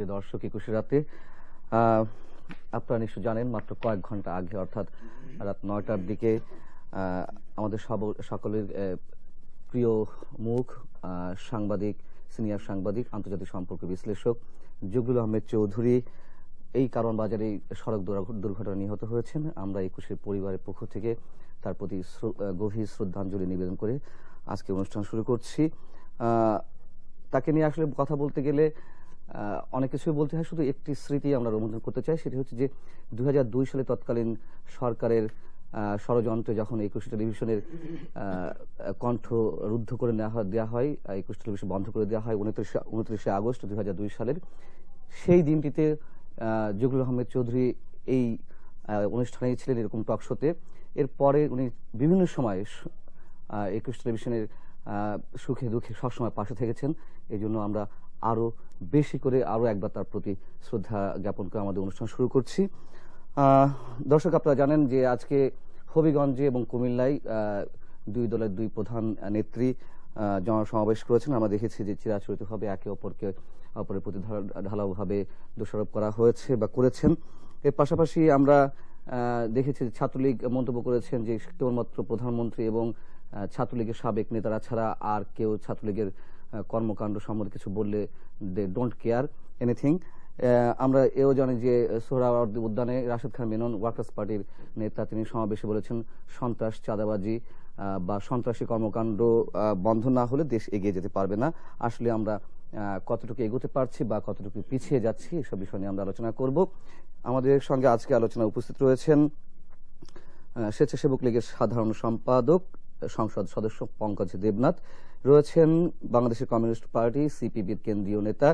প্রিয় দর্শক একুশে রাতে আপনারা নিশ্চয় জানেন মাত্র কয়েক ঘন্টা আগে অর্থাৎ রাত নয়টার দিকে আমাদের সব সকলের প্রিয় মুখ সাংবাদিক সিনিয়র সাংবাদিক আন্তর্জাতিক সম্পর্ক বিশ্লেষক জুবুল আহমেদ চৌধুরী এই কারণ বাজারে সড়ক দুর্ঘটনা নিহত হয়েছেন আমরা একুশের পরিবারের পক্ষ থেকে তার প্রতি গভীর শ্রদ্ধাঞ্জলি নিবেদন করে আজকে অনুষ্ঠান শুরু করছি তাকে নিয়ে আসলে কথা বলতে গেলে অনেক কিছুই বলতে হয় শুধু একটি স্মৃতি আমরা রোমন্থন করতে চাই সেটি হচ্ছে যে দু সালে তৎকালীন সরকারের ষড়যন্ত্রে যখন একুশ টেলিভিশনের কণ্ঠ রুদ্ধ করে নেওয়া দেওয়া হয় একুশ টেলিভিশন বন্ধ করে দেওয়া হয় উনত্রিশে উনত্রিশে আগস্ট দু সালের সেই দিনটিতে জহুরুল আহমেদ চৌধুরী এই অনুষ্ঠানেই ছিলেন এরকম টক শোতে এরপরে উনি বিভিন্ন সময় একুশ টেলিভিশনের সুখে দুঃখে সবসময় পাশে থেকেছেন এই জন্য আমরা আরও বেশি করে আরও একবার তার প্রতি শ্রদ্ধা জ্ঞাপন করে আমাদের অনুষ্ঠান শুরু করছি দর্শক আপনারা জানেন যে আজকে হবিগঞ্জে এবং কুমিল্লায় দুই দলের দুই প্রধান নেত্রী জনসমাবেশ করেছেন আমরা দেখেছি যে চিরাচরিতভাবে একে অপরকে অপরের প্রতি ঢালাওভাবে দোষারোপ করা হয়েছে বা করেছেন এর পাশাপাশি আমরা দেখেছি ছাত্রলীগ মন্তব্য করেছেন যে কেবলমাত্র প্রধানমন্ত্রী এবং ছাত্রলীগের সাবেক নেতারা ছাড়া আর কেউ ছাত্রলীগের কর্মকাণ্ড সম্বন্ধে কিছু বললে দে ডোন্ট কেয়ার এনিথিং আমরা এও জানি যে সোহরাওয়ার্দী উদ্যানে রাশেদ খান মেনন ওয়ার্কার্স পার্টির নেতা তিনি সমাবেশে বলেছেন সন্ত্রাস চাঁদাবাজি বা সন্ত্রাসী কর্মকাণ্ড বন্ধ না হলে দেশ এগিয়ে যেতে পারবে না আসলে আমরা কতটুকু এগোতে পারছি বা কতটুকু পিছিয়ে যাচ্ছি এসব বিষয় নিয়ে আমরা আলোচনা করব আমাদের সঙ্গে আজকে আলোচনা উপস্থিত রয়েছেন স্বেচ্ছাসেবক লীগের সাধারণ সম্পাদক সংসদ সদস্য পঙ্কজ দেবনাথ রয়েছেন বাংলাদেশের কমিউনিস্ট পার্টি সিপিবির কেন্দ্রীয় নেতা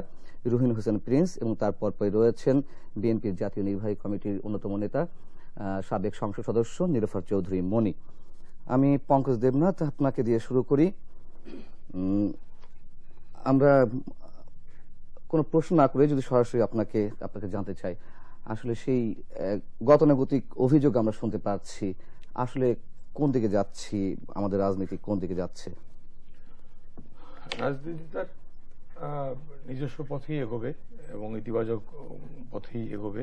রুহিন হোসেন প্রিন্স এবং তার পরপরই রয়েছেন বিএনপির জাতীয় নির্বাহী কমিটির অন্যতম নেতা সাবেক সংসদ সদস্য নিরফার চৌধুরী মনি আমি পঙ্কজ দেবনাথ আপনাকে দিয়ে শুরু করি আমরা কোনো প্রশ্ন না করে যদি সরাসরি আপনাকে আপনাকে জানতে চাই আসলে সেই গতানুগতিক অভিযোগ আমরা শুনতে পাচ্ছি আসলে কোন দিকে যাচ্ছি আমাদের রাজনীতি কোন দিকে যাচ্ছে রাজনীতি তার নিজস্ব পথেই এগোবে এবং ইতিবাচক পথেই এগোবে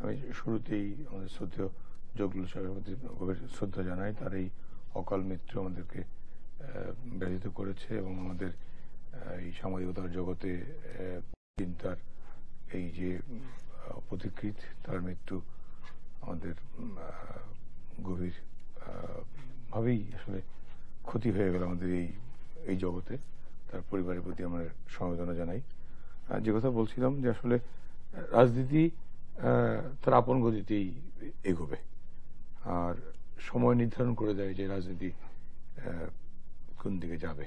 আমি শুরুতেই আমাদের শ্রদ্ধেয় যোগলু সাহেবের প্রতি শ্রদ্ধা জানাই তার এই অকাল মৃত্যু আমাদেরকে ব্যথিত করেছে এবং আমাদের এই সাংবাদিকতার জগতে চিন্তার এই যে প্রতিকৃত তার মৃত্যু আমাদের গভীর ভাবেই আসলে ক্ষতি হয়ে গেল আমাদের এই এই জগতে তার পরিবারের প্রতি আমরা সমবেদনা জানাই যে কথা বলছিলাম যে আসলে রাজনীতি তার আপন গতিতেই এগোবে আর সময় নির্ধারণ করে দেয় যে রাজনীতি কোন দিকে যাবে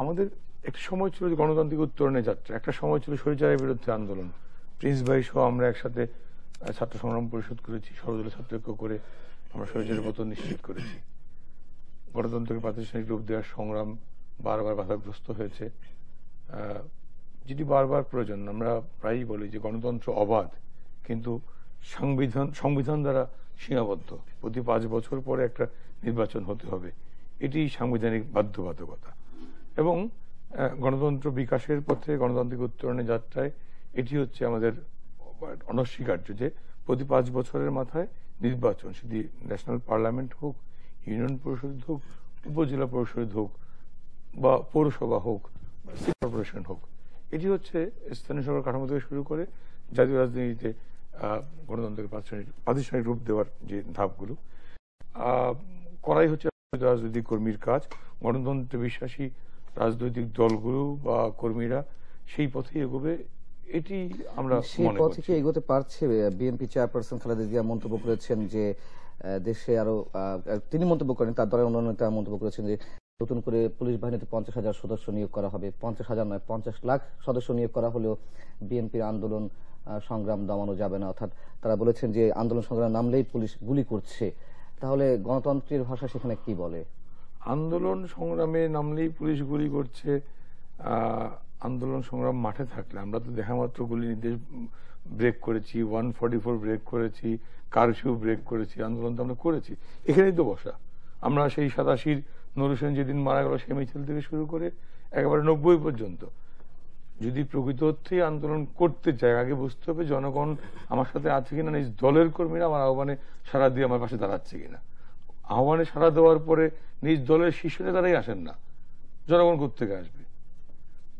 আমাদের একটা সময় ছিল যে গণতান্ত্রিক উত্তরণে যাত্রা একটা সময় ছিল শরীরচারের বিরুদ্ধে আন্দোলন প্রিন্স ভাই সহ আমরা একসাথে ছাত্র সংগ্রাম পরিষদ করেছি সর্বদলীয় ছাত্র করে আমরা শরীরের পতন নিশ্চিত করেছি গণতন্ত্রকে প্রাতিষ্ঠানিক রূপ দেওয়ার সংগ্রাম বারবার বাধাগ্রস্ত হয়েছে যেটি বারবার প্রয়োজন আমরা প্রায়ই বলি যে গণতন্ত্র অবাধ কিন্তু সংবিধান সংবিধান দ্বারা সীমাবদ্ধ প্রতি পাঁচ বছর পরে একটা নির্বাচন হতে হবে এটি সাংবিধানিক বাধ্যবাধকতা এবং গণতন্ত্র বিকাশের পথে গণতান্ত্রিক উত্তরণের যাত্রায় এটি হচ্ছে আমাদের অনস্বীকার্য যে প্রতি পাঁচ বছরের মাথায় নির্বাচন সেটি ন্যাশনাল পার্লামেন্ট হোক ইউনিয়ন পরিষদ হোক উপজেলা পরিষদ হোক বা পৌরসভা হোক সিটি কর্পোরেশন হোক এটি হচ্ছে স্থানীয় সরকার কাঠামো থেকে শুরু করে জাতীয় রাজনীতিতে গণতন্ত্রকে প্রাতিষ্ঠানিক রূপ দেওয়ার যে ধাপগুলো করাই হচ্ছে রাজনৈতিক কর্মীর কাজ গণতন্ত্রে বিশ্বাসী রাজনৈতিক দলগুলো বা কর্মীরা সেই পথে এগোবে এটি আমরা সেই পথে কি এগোতে পারছে বিএনপি চেয়ারপারসন খালেদা জিয়া মন্তব্য করেছেন যে দেশে আরো তিনি মন্তব্য করেন তার দলের অন্য নেতা মন্তব্য করেছেন যে নতুন করে পুলিশ বাহিনীতে পঞ্চাশ হাজার সদস্য নিয়োগ করা হবে পঞ্চাশ হাজার নয় পঞ্চাশ লাখ সদস্য নিয়োগ করা হলেও বিএনপির আন্দোলন সংগ্রাম দমানো যাবে না অর্থাৎ তারা বলেছেন যে আন্দোলন সংগ্রাম নামলেই পুলিশ গুলি করছে তাহলে গণতন্ত্রের ভাষা সেখানে কি বলে আন্দোলন সংগ্রামে নামলেই পুলিশ গুলি করছে আন্দোলন সংগ্রাম মাঠে থাকলে আমরা তো দেখা মাত্র গুলি নির্দেশ ব্রেক করেছি ওয়ান ফর্টি ফোর ব্রেক করেছি কারফিউ ব্রেক করেছি আন্দোলন তো আমরা করেছি এখানেই তো বসা আমরা সেই সাতাশির নরুসেন যেদিন মারা গেল সেই মিছিল থেকে শুরু করে একেবারে নব্বই পর্যন্ত যদি প্রকৃত অর্থেই আন্দোলন করতে চায় আগে বুঝতে হবে জনগণ আমার সাথে আছে কিনা নিজ দলের কর্মীরা আমার আহ্বানে সারা দিয়ে আমার পাশে দাঁড়াচ্ছে কিনা আহ্বানে সারা দেওয়ার পরে নিজ দলের শীর্ষ নেতারাই আসেন না জনগণ কোথেকে আসবে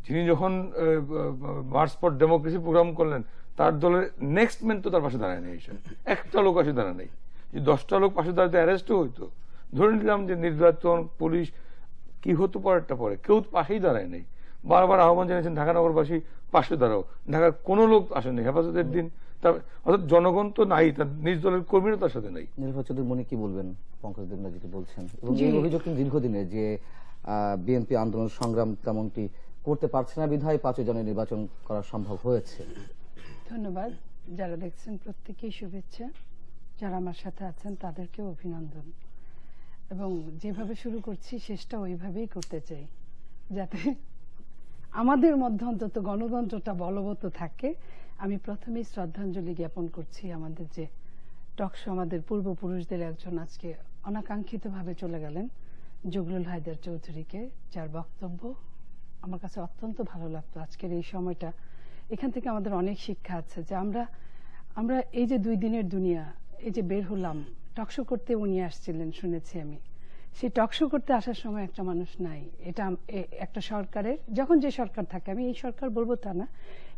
যিনি যখন মার্চ ফর ডেমোক্রেসি প্রোগ্রাম করলেন তার দলের নেক্সট ম্যান তো তার পাশে দাঁড়ায় নেই একটা লোক পাশে দাঁড়ায় নেই যে দশটা লোক পাশে দাঁড়াতে অ্যারেস্টও হইতো ধরে নিলাম যে নির্বাচন পুলিশ কি হতো পরেরটা পরে কেউ পাশেই দাঁড়ায় নেই বারবার আহ্বান জানিয়েছেন ঢাকা নগরবাসী পাশে দাঁড়াও ঢাকার কোনো লোক আসেনি হেফাজতের দিন তার অর্থাৎ জনগণ তো নাই তার নিজ দলের কর্মীরা তার সাথে নাই নির্বাচনের মনে কি বলবেন পঙ্কজ দেবনা যেটি বলছেন এবং এই অভিযোগ দীর্ঘদিনে যে বিএনপি আন্দোলন সংগ্রাম তেমনটি করতে পারছে না বিধায় পাঁচই জনের নির্বাচন করা সম্ভব হয়েছে ধন্যবাদ যারা দেখছেন প্রত্যেকেই শুভেচ্ছা যারা আমার সাথে আছেন তাদেরকেও অভিনন্দন এবং যেভাবে শুরু করছি শেষটা ওইভাবেই করতে চাই যাতে আমাদের মধ্যে অন্তত গণতন্ত্রটা বলবৎ থাকে আমি প্রথমেই শ্রদ্ধাঞ্জলি জ্ঞাপন করছি আমাদের যে টকশো আমাদের পূর্বপুরুষদের একজন আজকে অনাকাঙ্ক্ষিতভাবে চলে গেলেন জগলুল হায়দার চৌধুরীকে যার বক্তব্য আমার কাছে অত্যন্ত ভালো লাগতো আজকের এই সময়টা এখান থেকে আমাদের অনেক শিক্ষা আছে যে আমরা আমরা এই যে দুই দিনের দুনিয়া এই যে বের হলাম টকশো করতে উনি আসছিলেন শুনেছি আমি সেই টকশো করতে আসার সময় একটা মানুষ নাই এটা একটা সরকারের যখন যে সরকার থাকে আমি এই সরকার বলবো তা না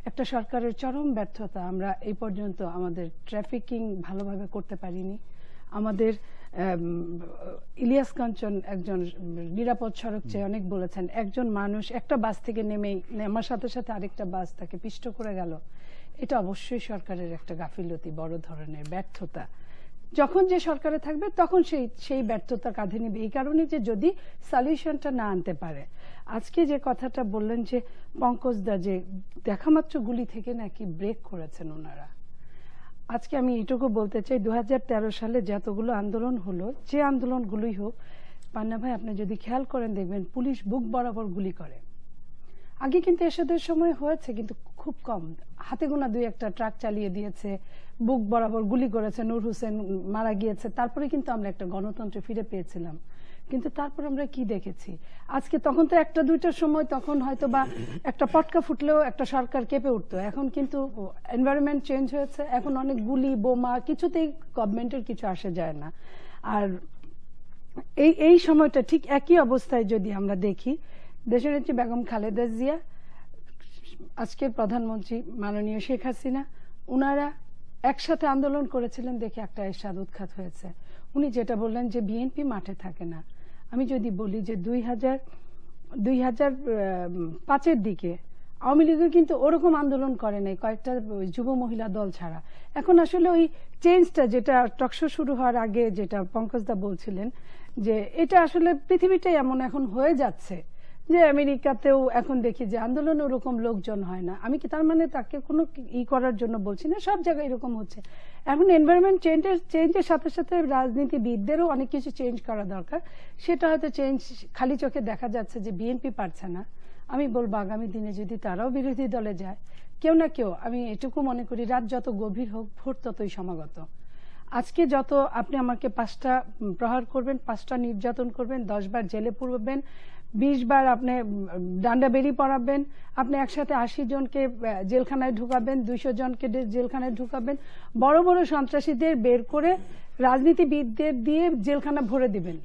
একটা সরকারের চরম ব্যর্থতা আমরা এই পর্যন্ত আমাদের ট্রাফিকিং ভালোভাবে করতে পারিনি আমাদের ইলিয়াস কাঞ্চন একজন নিরাপদ সড়ক চেয়ে অনেক বলেছেন একজন মানুষ একটা বাস থেকে নেমে নেমার সাথে সাথে আরেকটা বাস তাকে পিষ্ট করে গেল এটা অবশ্যই সরকারের একটা গাফিলতি বড় ধরনের ব্যর্থতা যখন যে সরকারে থাকবে তখন সেই সেই ব্যর্থতা কাঁধে নেবে এই কারণে যে যদি সলিউশনটা না আনতে পারে আজকে যে কথাটা বললেন যে পঙ্কজদা যে দেখামাত্র গুলি থেকে নাকি ব্রেক করেছেন ওনারা আজকে আমি এটুকু বলতে চাই দু সালে যতগুলো আন্দোলন হলো যে আন্দোলনগুলোই হোক পান্না ভাই আপনি যদি খেয়াল করেন দেখবেন পুলিশ বুক বরাবর গুলি করে আগে কিন্তু এসবের সময় হয়েছে কিন্তু খুব কম হাতে গোনা দুই একটা ট্রাক চালিয়ে দিয়েছে বুক বরাবর গুলি করেছে নূর হোসেন মারা গিয়েছে তারপরে কিন্তু আমরা একটা গণতন্ত্র ফিরে পেয়েছিলাম কিন্তু তারপর আমরা কি দেখেছি আজকে তখন তো একটা দুইটার সময় তখন হয়তো বা একটা পটকা ফুটলেও একটা সরকার কেঁপে উঠতো এখন কিন্তু এনভায়রনমেন্ট চেঞ্জ হয়েছে এখন অনেক গুলি বোমা কিছুতেই গভর্নমেন্টের কিছু আসে যায় না আর এই এই সময়টা ঠিক একই অবস্থায় যদি আমরা দেখি দেশের হচ্ছে বেগম খালেদা জিয়া আজকের প্রধানমন্ত্রী মাননীয় শেখ হাসিনা উনারা একসাথে আন্দোলন করেছিলেন দেখে একটা এরশাদ উৎখাত হয়েছে উনি যেটা বললেন যে বিএনপি মাঠে থাকে না আমি যদি বলি যে দুই হাজার দুই হাজার পাঁচের দিকে আওয়ামী লীগও কিন্তু ওরকম আন্দোলন করে নাই কয়েকটা যুব মহিলা দল ছাড়া এখন আসলে ওই চেঞ্জটা যেটা টকশো শুরু হওয়ার আগে যেটা পঙ্কজদা বলছিলেন যে এটা আসলে পৃথিবীটাই এমন এখন হয়ে যাচ্ছে যে আমেরিকাতেও এখন দেখি যে আন্দোলন ওরকম লোকজন হয় না আমি কি তার মানে তাকে কোনো ই করার জন্য বলছি না সব জায়গায় এরকম হচ্ছে এখন এনভায়রনমেন্ট চেঞ্জের চেঞ্জের সাথে সাথে রাজনীতিবিদদেরও অনেক কিছু চেঞ্জ করা দরকার সেটা হয়তো চেঞ্জ খালি চোখে দেখা যাচ্ছে যে বিএনপি পারছে না আমি বলবো আগামী দিনে যদি তারাও বিরোধী দলে যায় কেউ না কেউ আমি এটুকু মনে করি রাত যত গভীর হোক ভোট ততই সমাগত আজকে যত আপনি আমাকে পাঁচটা প্রহার করবেন পাঁচটা নির্যাতন করবেন দশবার জেলে পুরবেন বিশ বার আপনি ডান্ডা বেরি পড়াবেন আপনি একসাথে আশি জনকে জেলখানায় ঢুকাবেন দুইশো জনকে জেলখানায় ঢুকাবেন বড় বড় সন্ত্রাসীদের বের করে রাজনীতিবিদদের দিয়ে জেলখানা ভরে দিবেন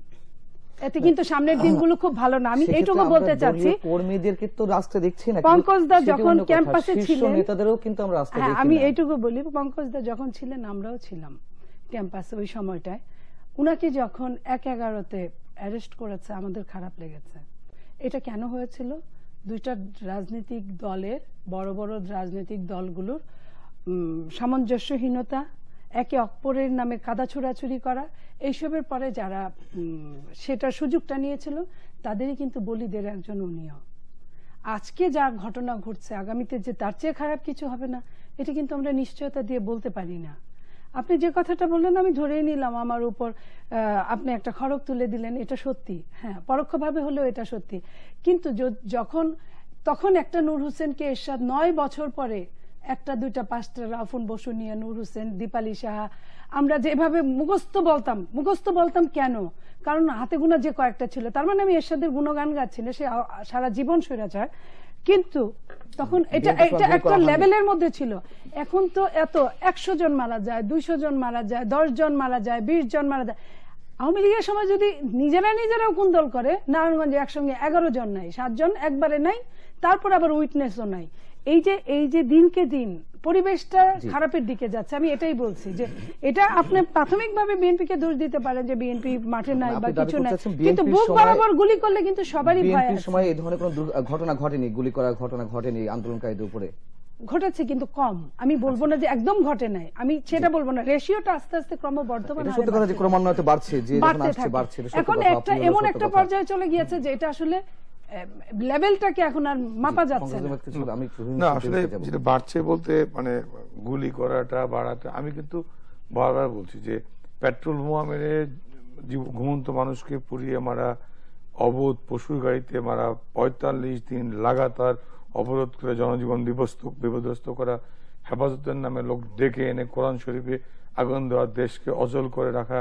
এতে কিন্তু সামনের দিনগুলো খুব ভালো না আমি এইটুকু বলতে চাচ্ছি কর্মীদেরকে তো রাস্তা দেখছি না পঙ্কজ দা যখন ক্যাম্পাসে ছিলেন নেতাদেরও কিন্তু আমরা রাস্তা হ্যাঁ, দেখি আমি এইটুকু বলি পঙ্কজ দা যখন ছিলেন আমরাও ছিলাম ক্যাম্পাসে ওই সময়টায় উনাকে যখন এক এগারোতে অ্যারেস্ট করেছে আমাদের খারাপ লেগেছে এটা কেন হয়েছিল দুইটা রাজনৈতিক দলের বড় বড় রাজনৈতিক দলগুলোর সামঞ্জস্যহীনতা একে অপরের নামে কাদা ছোড়াছুরি করা এইসবের পরে যারা সেটার সুযোগটা নিয়েছিল তাদেরই কিন্তু বলিদের একজন উনিও আজকে যা ঘটনা ঘটছে আগামীতে যে তার চেয়ে খারাপ কিছু হবে না এটা কিন্তু আমরা নিশ্চয়তা দিয়ে বলতে পারি না আপনি যে কথাটা বললেন আমি ধরেই নিলাম আমার উপর আপনি একটা খড়ক তুলে দিলেন এটা সত্যি হ্যাঁ পরোক্ষভাবে হলেও এটা সত্যি কিন্তু যখন তখন একটা নূর হোসেনকে এরশাদ নয় বছর পরে একটা দুইটা পাঁচটা রাফুন বসুনিয়া নূর হোসেন দীপালি সাহা আমরা যেভাবে মুখস্থ বলতাম মুখস্থ বলতাম কেন কারণ হাতে গুণা যে কয়েকটা ছিল তার মানে আমি এরশাদের গুণগান গাচ্ছি না সে সারা জীবন সৈরাচার কিন্তু তখন এটা এটা একটা লেভেলের মধ্যে ছিল এখন তো এত একশো জন মারা যায় দুইশো জন মারা যায় দশ জন মারা যায় বিশ জন মারা যায় আওয়ামী লীগের সময় যদি নিজেরা নিজেরাও কুন্দল করে নারায়ণগঞ্জে একসঙ্গে এগারো জন নাই সাতজন একবারে নাই তারপর আবার উইটনেসও নাই এই যে এই যে দিনকে দিন পরিবেশটা খারাপের দিকে যাচ্ছে আমি এটাই বলছি যে এটা আপনি প্রাথমিকভাবে বিএনপি কে দোষ দিতে পারেন যে বিএনপি মাঠে নাই বা কিছু নাই কিন্তু বুক বরাবর গুলি করলে কিন্তু সবারই ভয় আছে সময় এই ধরনের কোনো ঘটনা ঘটেনি গুলি করার ঘটনা ঘটেনি আন্দোলনকারীদের উপরে ঘটেছে কিন্তু কম আমি বলবো না যে একদম ঘটে নাই আমি সেটা বলবো না রেশিওটা আস্তে আস্তে ক্রমবর্ধমান সত্যি কথা যে ক্রমান্বয়ে বাড়ছে যে বাড়ছে এখন একটা এমন একটা পর্যায়ে চলে গিয়েছে যে এটা আসলে লেভেলটাকে এখন আর মাপা যাচ্ছে না আসলে যেটা বাড়ছে বলতে মানে গুলি করাটা বাড়াটা আমি কিন্তু বারবার বলছি যে পেট্রোল বোমা মেরে ঘুমন্ত মানুষকে পুড়িয়ে মারা অবোধ পশুর গাড়িতে মারা পঁয়তাল্লিশ দিন লাগাতার অবরোধ করে জনজীবন বিভস্ত বিপদস্ত করা হেফাজতের নামে লোক ডেকে এনে কোরআন শরীফে আগুন দেওয়া দেশকে অচল করে রাখা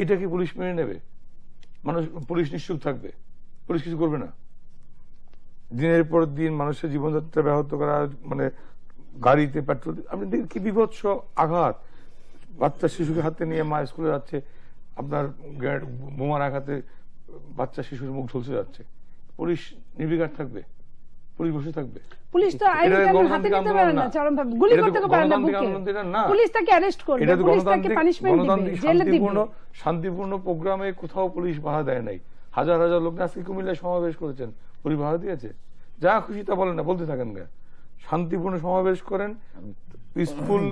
এটা কি পুলিশ মেনে নেবে মানুষ পুলিশ নিশ্চুপ থাকবে পুলিশ কিছু করবে না দিনের পর দিন মানুষের জীবনযাত্রা ব্যাহত করা মানে গাড়িতে পেট্রোল আপনি দেখেন কি বিভৎস আঘাত বাচ্চা শিশুকে হাতে নিয়ে মা স্কুলে যাচ্ছে আপনার বোমার আঘাতে বাচ্চা শিশুর মুখ ঝলসে যাচ্ছে পুলিশ নির্বিকার থাকবে পুলিশ বসে থাকবে পুলিশ তো হাতে শান্তিপূর্ণ প্রোগ্রামে কোথাও পুলিশ বাধা দেয় নাই হাজার হাজার লোক আজকে কুমিল্লায় সমাবেশ করেছেন পুলিশ ভাড়া দিয়েছে যা খুশি তা বলেন না বলতে থাকেন গা শান্তিপূর্ণ সমাবেশ করেন পিসফুল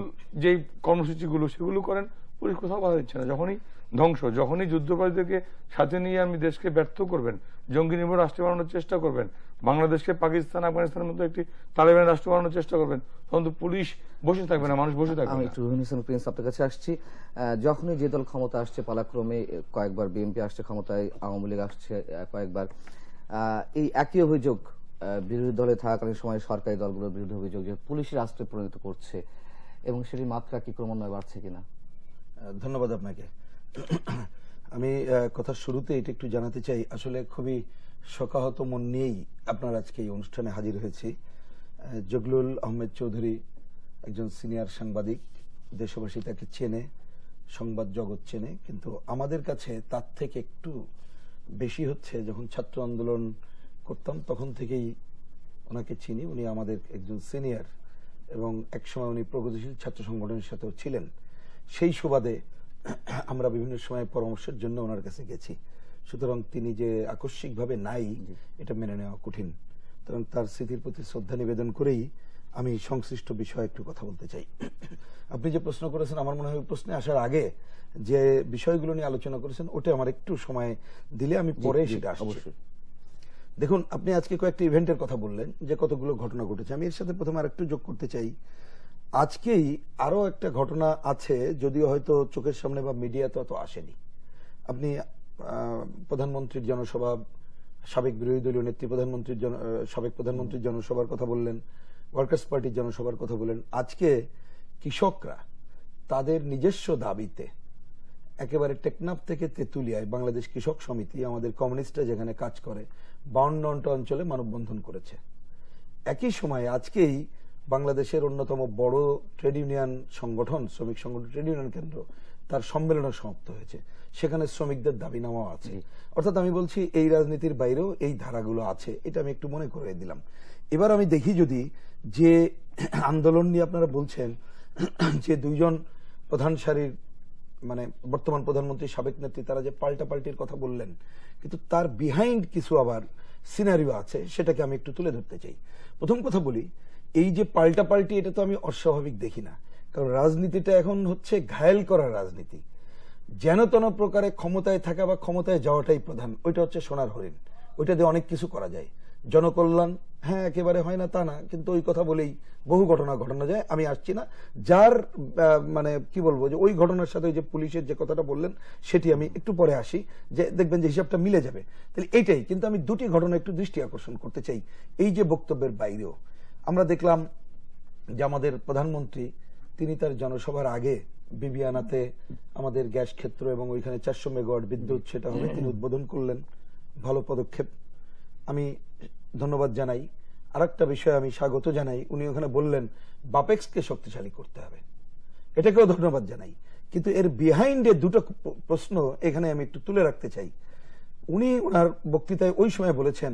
যে কর্মসূচিগুলো সেগুলো করেন পুলিশ কোথাও বাধা দিচ্ছে না যখনই ধ্বংস যখনই যুদ্ধকারীদেরকে সাথে নিয়ে আমি দেশকে ব্যর্থ করবেন জঙ্গি নির্ভর রাষ্ট্র বানানোর চেষ্টা করবেন বাংলাদেশকে পাকিস্তান আফগানিস্তানের মতো একটি তালেবান রাষ্ট্র বানানোর চেষ্টা করবেন তখন তো পুলিশ বসে থাকবে না মানুষ বসে থাকবে আমি একটু রুহিনীসন প্রিন্স আপনার কাছে আসছি যখনই যে দল ক্ষমতা আসছে পালাক্রমে কয়েকবার বিএনপি আসছে ক্ষমতায় আওয়ামী লীগ আসছে কয়েকবার এই একই অভিযোগ বিরোধী দলে থাকাকালীন সময় সরকারি দলগুলোর বিরুদ্ধে অভিযোগ যে পুলিশের আশ্রয় পরিণত করছে এবং সেটির মাত্রা কি ক্রমান্বয়ে বাড়ছে কিনা ধন্যবাদ আপনাকে আমি কথার শুরুতে এটা একটু জানাতে চাই আসলে খুবই শোকাহত মন নিয়েই আপনার আজকে এই অনুষ্ঠানে হাজির হয়েছি জগলুল আহমেদ চৌধুরী একজন সিনিয়র সাংবাদিক দেশবাসী তাকে চেনে সংবাদ জগৎ চেনে কিন্তু আমাদের কাছে তার থেকে একটু বেশি হচ্ছে যখন ছাত্র আন্দোলন করতাম তখন থেকেই ওনাকে চিনি উনি আমাদের একজন সিনিয়র এবং একসময় উনি প্রগতিশীল ছাত্র সংগঠনের সাথেও ছিলেন সেই সুবাদে আমরা বিভিন্ন সময় পরামর্শের জন্য ওনার কাছে গেছি সুতরাং তিনি যে আকস্মিকভাবে নাই এটা মেনে নেওয়া কঠিন কারণ তার স্মৃতির প্রতি শ্রদ্ধা নিবেদন করেই আমি সংশ্লিষ্ট বিষয়ে একটু কথা বলতে চাই আপনি যে প্রশ্ন করেছেন আমার মনে হয় প্রশ্নে আসার আগে যে বিষয়গুলো নিয়ে আলোচনা করেছেন ওটা আমার একটু সময় দিলে আমি পরে সেটা অবশ্যই দেখুন আপনি আজকে কয়েকটি ইভেন্টের কথা বললেন যে কতগুলো ঘটনা ঘটেছে আমি এর সাথে প্রথমে আর একটু যোগ করতে চাই আজকেই আরো একটা ঘটনা আছে যদিও হয়তো চোখের সামনে বা মিডিয়াতে অত আসেনি আপনি প্রধানমন্ত্রীর জনসভা সাবেক বিরোধী দলীয় নেত্রী প্রধানমন্ত্রীর সাবেক প্রধানমন্ত্রীর জনসভার কথা বললেন ওয়ার্কার্স পার্টির জনসভার কথা বললেন আজকে কৃষকরা তাদের নিজস্ব দাবিতে একেবারে টেকনাফ থেকে তেঁতুলিয়ায় বাংলাদেশ কৃষক সমিতি আমাদের কমিউনিস্টরা যেখানে কাজ করে বাউন্ড অঞ্চলে মানববন্ধন করেছে একই সময়ে আজকেই বাংলাদেশের অন্যতম বড় ট্রেড ইউনিয়ন সংগঠন শ্রমিক সংগঠন ট্রেড ইউনিয়ন কেন্দ্র তার সম্মেলনও সমাপ্ত হয়েছে সেখানে শ্রমিকদের দাবি নেওয়া আছে অর্থাৎ আমি বলছি এই রাজনীতির বাইরেও এই ধারাগুলো আছে এটা আমি একটু মনে করে দিলাম এবার আমি দেখি যদি যে আন্দোলন নিয়ে আপনারা বলছেন যে দুইজন প্রধান সারির মানে বর্তমান প্রধানমন্ত্রী সাবেক নেত্রী তারা যে পাল্টা পাল্টির কথা বললেন কিন্তু তার বিহাইন্ড কিছু আবার সিনারিও আছে সেটাকে আমি একটু তুলে ধরতে চাই প্রথম কথা বলি এই যে পাল্টাপাল্টি এটা তো আমি অস্বাভাবিক দেখি না কারণ রাজনীতিটা এখন হচ্ছে ঘায়েল করার রাজনীতি যেন তেন প্রকারে ক্ষমতায় থাকা বা ক্ষমতায় যাওয়াটাই প্রধান ওইটা হচ্ছে সোনার হরিণ ওইটা দিয়ে অনেক কিছু করা যায় জনকল্যাণ হ্যাঁ একেবারে হয় না তা না কিন্তু ওই কথা বলেই বহু ঘটনা ঘটানো যায় আমি আসছি না যার মানে কি বলবো যে ওই ঘটনার সাথে ওই যে পুলিশের যে কথাটা বললেন সেটি আমি একটু পরে আসি যে দেখবেন যে হিসাবটা মিলে যাবে তাহলে এইটাই কিন্তু আমি দুটি ঘটনা একটু দৃষ্টি আকর্ষণ করতে চাই এই যে বক্তব্যের বাইরেও আমরা দেখলাম যে আমাদের প্রধানমন্ত্রী তিনি তার জনসভার আগে বিবিয়ানাতে আমাদের গ্যাস ক্ষেত্র এবং ওইখানে চারশো মেগাওয়াট বিদ্যুৎ সেটা হবে তিনি উদ্বোধন করলেন ভালো পদক্ষেপ আমি ধন্যবাদ জানাই আর একটা বিষয় আমি স্বাগত জানাই উনি ওখানে বললেন বাপেক্সকে শক্তিশালী করতে হবে এটাকেও ধন্যবাদ জানাই কিন্তু এর বিহাইন্ডে দুটো প্রশ্ন এখানে আমি একটু তুলে রাখতে চাই উনি ওনার বক্তৃতায় ওই সময় বলেছেন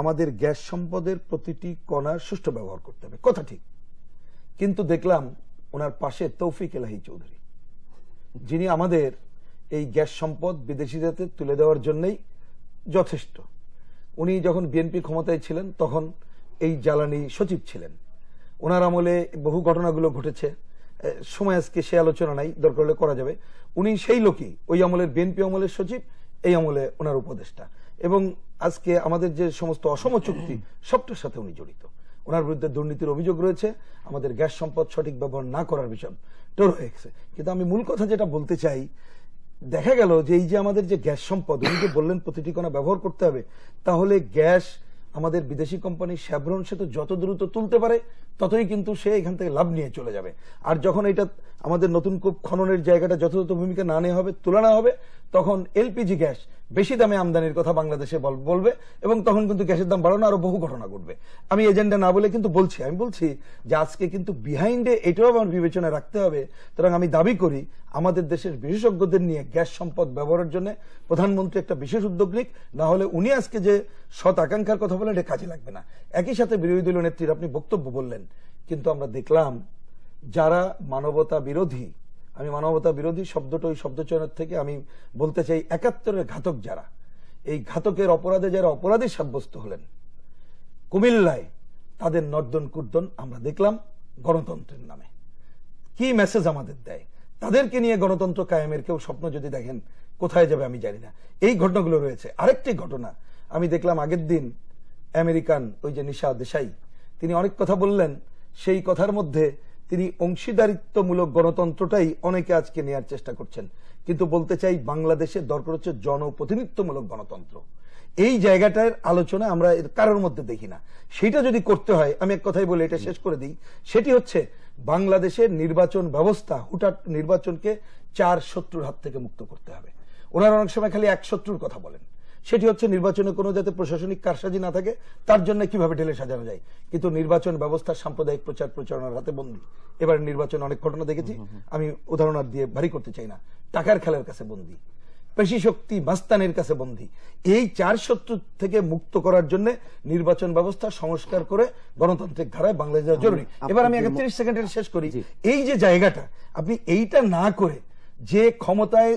আমাদের গ্যাস সম্পদের প্রতিটি কণার সুষ্ঠু ব্যবহার করতে হবে কথা ঠিক কিন্তু দেখলাম ওনার পাশে তৌফিক এলাহি চৌধুরী যিনি আমাদের এই গ্যাস সম্পদ বিদেশিদের তুলে দেওয়ার জন্যই যথেষ্ট উনি যখন বিএনপি ক্ষমতায় ছিলেন তখন এই জ্বালানি সচিব ছিলেন ওনার আমলে বহু ঘটনাগুলো ঘটেছে সময় আজকে সে আলোচনা নাই দরকার হলে করা যাবে উনি সেই লোকই ওই আমলের বিএনপি আমলের সচিব এই আমলে ওনার উপদেষ্টা এবং আজকে আমাদের যে সমস্ত অসম চুক্তি সবটার সাথে উনি জড়িত ওনার বিরুদ্ধে দুর্নীতির অভিযোগ রয়েছে আমাদের গ্যাস সম্পদ সঠিক ব্যবহার না করার বিষয় রয়েছে কিন্তু আমি মূল কথা যেটা বলতে চাই দেখা গেল যে এই যে আমাদের যে গ্যাস সম্পদ উনি যে বললেন প্রতিটি কণা ব্যবহার করতে হবে তাহলে গ্যাস আমাদের বিদেশি কোম্পানি শ্যাবরন সে তো যত দ্রুত তুলতে পারে ততই কিন্তু সে এখান থেকে লাভ নিয়ে চলে যাবে আর যখন এটা আমাদের নতুন কূপ খননের জায়গাটা যথাযথ ভূমিকা না নেওয়া হবে তুলনা হবে তখন এলপিজি গ্যাস বেশি দামে আমদানির কথা বাংলাদেশে বলবে এবং তখন কিন্তু গ্যাসের দাম বাড়ানো আরো বহু ঘটনা ঘটবে আমি এজেন্ডা না বলে কিন্তু বলছি আমি বলছি যে আজকে কিন্তু বিহাইন্ডে এটাও আমার বিবেচনা রাখতে হবে সুতরাং আমি দাবি করি আমাদের দেশের বিশেষজ্ঞদের নিয়ে গ্যাস সম্পদ ব্যবহারের জন্য প্রধানমন্ত্রী একটা বিশেষ উদ্যোগ নিক না হলে উনি আজকে যে সৎ আকাঙ্ক্ষার কথা বলেন এটা কাজে লাগবে না একই সাথে বিরোধী দলীয় নেত্রীর আপনি বক্তব্য বললেন কিন্তু আমরা দেখলাম যারা মানবতা বিরোধী আমি মানবতা বিরোধী শব্দটা ওই শব্দচয়নের থেকে আমি বলতে চাই একাত্তরের ঘাতক যারা এই ঘাতকের অপরাধে যারা অপরাধী সাব্যস্ত হলেন কুমিল্লায় তাদের নর্দন কুর্দন আমরা দেখলাম গণতন্ত্রের নামে কি মেসেজ আমাদের দেয় তাদেরকে নিয়ে গণতন্ত্র কায়েমের কেউ স্বপ্ন যদি দেখেন কোথায় যাবে আমি জানি না এই ঘটনাগুলো রয়েছে আরেকটি ঘটনা আমি দেখলাম আগের দিন আমেরিকান ওই যে নিশা দেশাই তিনি অনেক কথা বললেন সেই কথার মধ্যে তিনি অংশীদারিত্বমূলক গণতন্ত্রটাই অনেকে আজকে নেয়ার চেষ্টা করছেন কিন্তু বলতে চাই বাংলাদেশে দরকার হচ্ছে জনপ্রতিনিধিত্বমূলক গণতন্ত্র এই জায়গাটার আলোচনা আমরা এর কারোর মধ্যে দেখি না সেটা যদি করতে হয় আমি এক কথাই বলে এটা শেষ করে দিই সেটি হচ্ছে বাংলাদেশের নির্বাচন ব্যবস্থা হুটাট নির্বাচনকে চার শত্রুর হাত থেকে মুক্ত করতে হবে ওনারা অনেক সময় খালি এক শত্রুর কথা বলেন সেটি হচ্ছে নির্বাচনে কোনো যাতে প্রশাসনিক কারসাজি না থাকে তার জন্য কিভাবে ঢেলে সাজানো যায় কিন্তু নির্বাচন ব্যবস্থা সাম্প্রদায়িক প্রচার প্রচারণার হাতে বন্দী এবার নির্বাচন অনেক ঘটনা দেখেছি আমি উদাহরণ দিয়ে ভারী করতে চাই না টাকার খেলার কাছে বন্দী শক্তি মাস্তানের কাছে বন্দী এই চার শত্রু থেকে মুক্ত করার জন্য নির্বাচন ব্যবস্থা সংস্কার করে গণতান্ত্রিক ধারায় বাংলাদেশ যাওয়া জরুরি এবার আমি একত্রিশ সেকেন্ডের শেষ করি এই যে জায়গাটা আপনি এইটা না করে যে ক্ষমতায়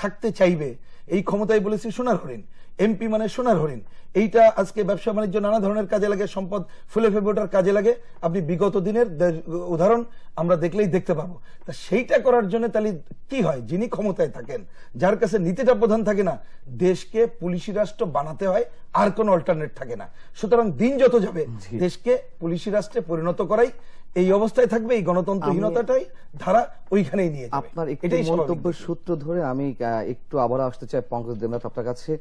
থাকতে চাইবে এই ক্ষমতায় বলেছি সোনার হরিণ এমপি মানে সোনার হরিণ এইটা আজকে ব্যবসা বাণিজ্য নানা ধরনের কাজে লাগে সম্পদ ফুলে ফেবোটার কাজে লাগে আপনি বিগত দিনের উদাহরণ আমরা দেখলেই দেখতে পাবো তা সেইটা করার জন্য তাহলে কি হয় যিনি ক্ষমতায় থাকেন যার কাছে নীতিটা প্রধান থাকে না দেশকে পুলিশি রাষ্ট্র বানাতে হয় আর কোন অল্টারনেট থাকে না সুতরাং দিন যত যাবে দেশকে পুলিশি রাষ্ট্রে পরিণত করাই এই অবস্থায় থাকবে এই গণতন্ত্রহীনতাটাই ধারা ওইখানেই নিয়ে আপনার একটি মন্তব্যের সূত্র ধরে আমি একটু আবার আসতে চাই পঙ্কজ দেবনাথ আপনার কাছে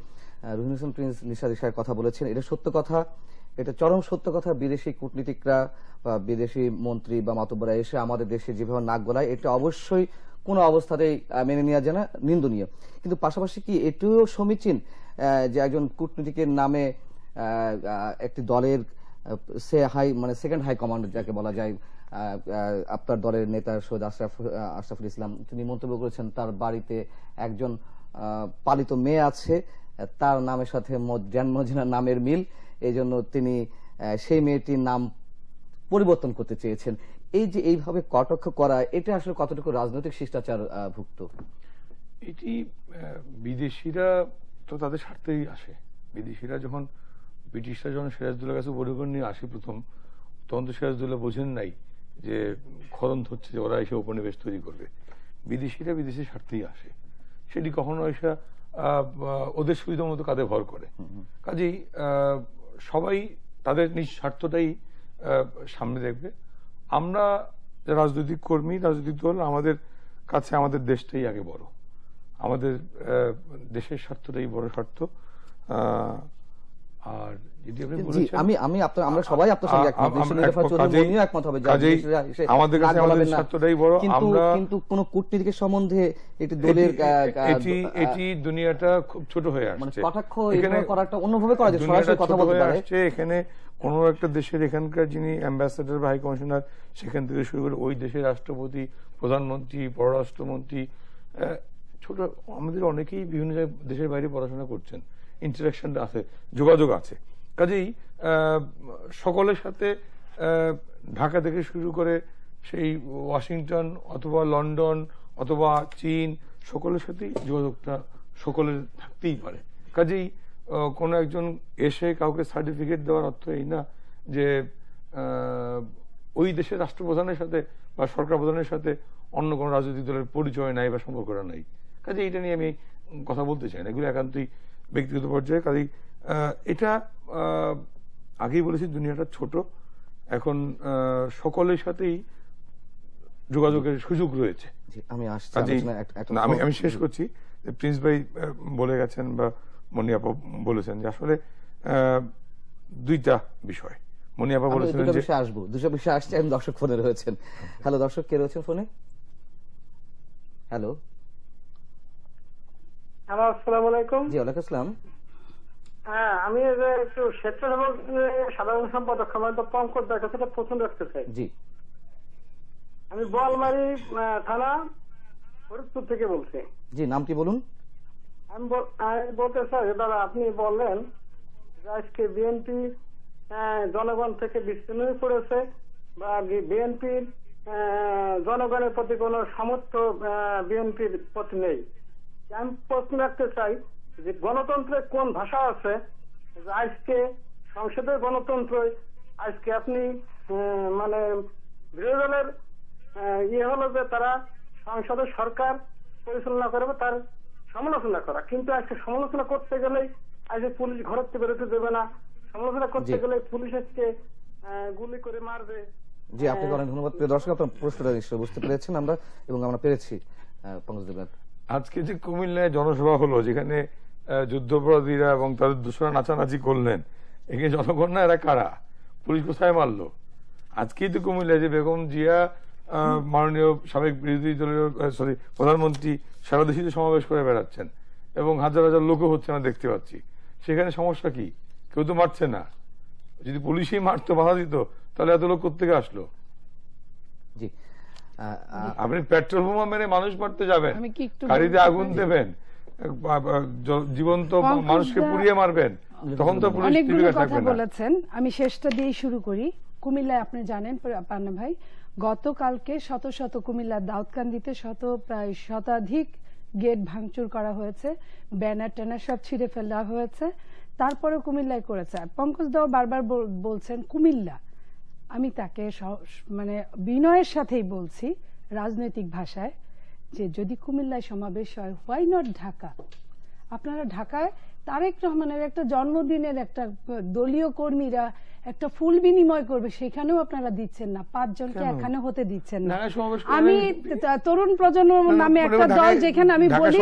রুহিনুসন প্রিন্স নিশা দিশায় কথা বলেছেন এটা সত্য কথা এটা চরম সত্য কথা বিদেশি কূটনীতিকরা বা বিদেশি মন্ত্রী বা মাতব্বরা এসে আমাদের দেশে যেভাবে নাক গলায় এটা অবশ্যই কোনো অবস্থাতেই মেনে নেওয়া যায় না নিন্দনীয় কিন্তু পাশাপাশি কি এটিও সমীচীন যে একজন কূটনীতিকের নামে একটি দলের সে হাই মানে সেকেন্ড হাই কমান্ড যাকে বলা যায় আপনার দলের নেতা সৈয়দ আশরাফ আশরাফুল ইসলাম তিনি মন্তব্য করেছেন তার বাড়িতে একজন পালিত মেয়ে আছে তার নামের সাথে মজ্জান মজিনা নামের মিল এই জন্য তিনি সেই মেয়েটির নাম পরিবর্তন করতে চেয়েছেন এই যে এইভাবে কটাক্ষ করা এটা আসলে কতটুকু রাজনৈতিক শিষ্টাচার ভুক্ত এটি বিদেশিরা তো তাদের স্বার্থেই আসে বিদেশিরা যখন ব্রিটিশরা যখন সিরাজদুল্লাহ কাছে উপরিকর নিয়ে আসে প্রথম তখন তো সিরাজদুল্লাহ বোঝেন নাই যে খরন হচ্ছে যে ওরা এসে উপনিবেশ তৈরি করবে বিদেশিরা বিদেশি স্বার্থেই আসে সেটি কখনো এসে ওদের সুবিধা মতো কাঁধে ভর করে কাজেই সবাই তাদের নিজ স্বার্থটাই সামনে দেখবে আমরা রাজনৈতিক কর্মী রাজনৈতিক দল আমাদের কাছে আমাদের দেশটাই আগে বড় আমাদের দেশের স্বার্থটাই বড় স্বার্থ আর যদি আমি আমি আমরা সবাই আপনার সঙ্গে একমত চৌধুরী একমত হবে আমাদের কাছে বড় কিন্তু কোন কূটনীতিকের সম্বন্ধে দলের এটি এটি দুনিয়াটা খুব ছোট হয়ে মানে আসছে কটাক্ষ এখানে করাটা অন্যভাবে করা যায় সরাসরি কথা বলতে পারে এখানে একটা দেশের এখানকার যিনি অ্যাম্বাসেডর বা হাই কমিশনার সেখান থেকে শুরু করে ওই দেশের রাষ্ট্রপতি প্রধানমন্ত্রী পররাষ্ট্রমন্ত্রী ছোট আমাদের অনেকেই বিভিন্ন দেশের বাইরে পড়াশোনা করছেন ইন্টারাকশন আছে যোগাযোগ আছে কাজেই সকলের সাথে ঢাকা থেকে শুরু করে সেই ওয়াশিংটন অথবা লন্ডন অথবা চীন সকলের সাথেই যোগাযোগটা সকলের থাকতেই পারে কাজেই কোনো একজন এসে কাউকে সার্টিফিকেট দেওয়ার অর্থ এই না যে ওই দেশের রাষ্ট্রপ্রধানের সাথে বা সরকার প্রধানের সাথে অন্য কোনো রাজনৈতিক দলের পরিচয় নাই বা সম্পর্কটা নাই কাজে এটা নিয়ে আমি কথা বলতে চাই না এগুলো একান্তই ব্যক্তিগত পর্যায়ে কাজেই এটা আগেই বলেছি দুনিয়াটা ছোট এখন সকলের সাথেই যোগাযোগের সুযোগ রয়েছে আমি আমি আমি শেষ করছি প্রিন্স ভাই বলে গেছেন বা মনিয়াপা বলেছেন যে আসলে দুইটা বিষয় মনিয়াপা বলেছেন আসবো দুটো বিষয় আসছে আমি দর্শক ফোনে রয়েছেন হ্যালো দর্শক কে রয়েছেন ফোনে হ্যালো হ্যালো আসসালামু আলাইকুম জি ওয়ালাইকুম আসসালাম হ্যাঁ আমি একটু স্বেচ্ছাসেবক সাধারণ সম্পাদক খামার পঙ্কজ দার কাছে প্রশ্ন রাখতে চাই জি আমি বোয়ালমারি থানা ফরিদপুর থেকে বলছি জি নাম কি বলুন আমি বলতে চাই দাদা আপনি বললেন আজকে বিএনপি জনগণ থেকে বিচ্ছিন্ন করেছে বা বিএনপির জনগণের প্রতি কোনো সামর্থ্য বিএনপির প্রতি নেই আমি প্রশ্ন রাখতে চাই যে গণতন্ত্রে কোন ভাষা আছে আজকে সংসদের গণতন্ত্র আজকে আপনি মানে বিরোধী দলের ইয়ে হলো যে তারা সংসদের সরকার পরিচালনা করবে তার সমালোচনা করা কিন্তু আজকে সমালোচনা করতে গেলেই আজকে পুলিশ ঘরতে বেরোতে দেবে না সমালোচনা করতে গেলে পুলিশ আজকে গুলি করে মারবে জি আপনাকে অনেক ধন্যবাদ প্রিয় দর্শক আপনার প্রশ্নটা নিশ্চয়ই বুঝতে পেরেছেন আমরা এবং আমরা পেরেছি পঙ্কজ দেবনাথ আজকে যে কুমিল্লায় জনসভা হলো যেখানে যুদ্ধাপরাধীরা এবং তাদের দোষরা নাচানাচি করলেন এখানে জনগণ না এরা কারা পুলিশ কোথায় মারলো আজকেই তো কুমিল্লায় যে বেগম জিয়া মাননীয় সাবেক বিরোধী দলীয় সরি প্রধানমন্ত্রী সারা দেশে সমাবেশ করে বেড়াচ্ছেন এবং হাজার হাজার লোকও হচ্ছে আমরা দেখতে পাচ্ছি সেখানে সমস্যা কি কেউ তো মারছে না যদি পুলিশই মারতো বাধা দিত তাহলে এত লোক কোথেকে আসলো জি আপনি পেট্রোল বোমা মেরে মানুষ মারতে যাবেন গাড়িতে আগুন দেবেন জীবন্ত মানুষকে পুড়িয়ে মারবেন তখন তো কথা বলেছেন আমি শেষটা দিয়ে শুরু করি কুমিল্লায় আপনি জানেন পান্না ভাই গতকালকে শত শত কুমিল্লার দাউদকান্দিতে শত প্রায় শতাধিক গেট ভাঙচুর করা হয়েছে ব্যানার ট্যানার সব ছিঁড়ে ফেলা হয়েছে তারপরে কুমিল্লায় করেছে পঙ্কজ দাও বারবার বলছেন কুমিল্লা আমি তাকে মানে বিনয়ের সাথেই বলছি রাজনৈতিক ভাষায় যে যদি কুমিল্লায় সমাবেশ হয় হোয়াই নট ঢাকা আপনারা ঢাকায় তারেক রহমানের একটা জন্মদিনের একটা দলীয় কর্মীরা একটা ফুল বিনিময় করবে সেখানেও আপনারা দিচ্ছেন না পাঁচজনকে এখানে হতে দিচ্ছেন না আমি তরুণ প্রজন্ম নামে একটা দল যেখানে আমি বলি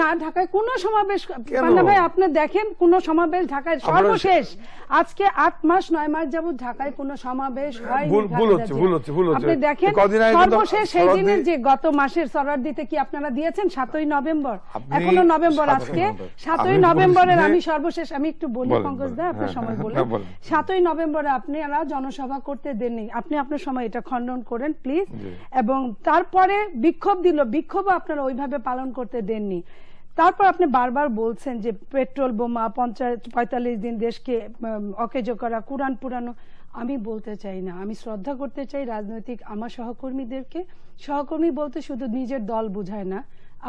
না ঢাকায় কোনো সমাবেশ পান্না ভাই আপনি দেখেন কোন সমাবেশ ঢাকায় সর্বশেষ আজকে আট মাস নয় মাস যাবত ঢাকায় কোনো সমাবেশ হয় আপনি দেখেন সর্বশেষ সেই দিনের যে গত মাসের সরার দিতে কি আপনারা দিয়েছেন সাতই নভেম্বর এখনো নভেম্বর আজকে সাতই নভেম্বরের আমি সর্বশেষ আমি একটু বলি পঙ্কজ দা আপনার সময় হ্যাঁ, বলে হ্যাঁ, সাতই নভেম্বরে আপনারা জনসভা করতে দেননি আপনি আপনার সময় এটা খণ্ডন করেন প্লিজ এবং তারপরে বিক্ষোভ দিল বিক্ষোভও আপনারা ওইভাবে পালন করতে দেননি তারপর আপনি বারবার বলছেন যে পেট্রোল বোমা পঞ্চায়েত পঁয়তাল্লিশ দিন দেশকে অকেজ করা কুরান পুরানো আমি বলতে চাই না আমি শ্রদ্ধা করতে চাই রাজনৈতিক আমার সহকর্মীদেরকে সহকর্মী বলতে শুধু নিজের দল বোঝায় না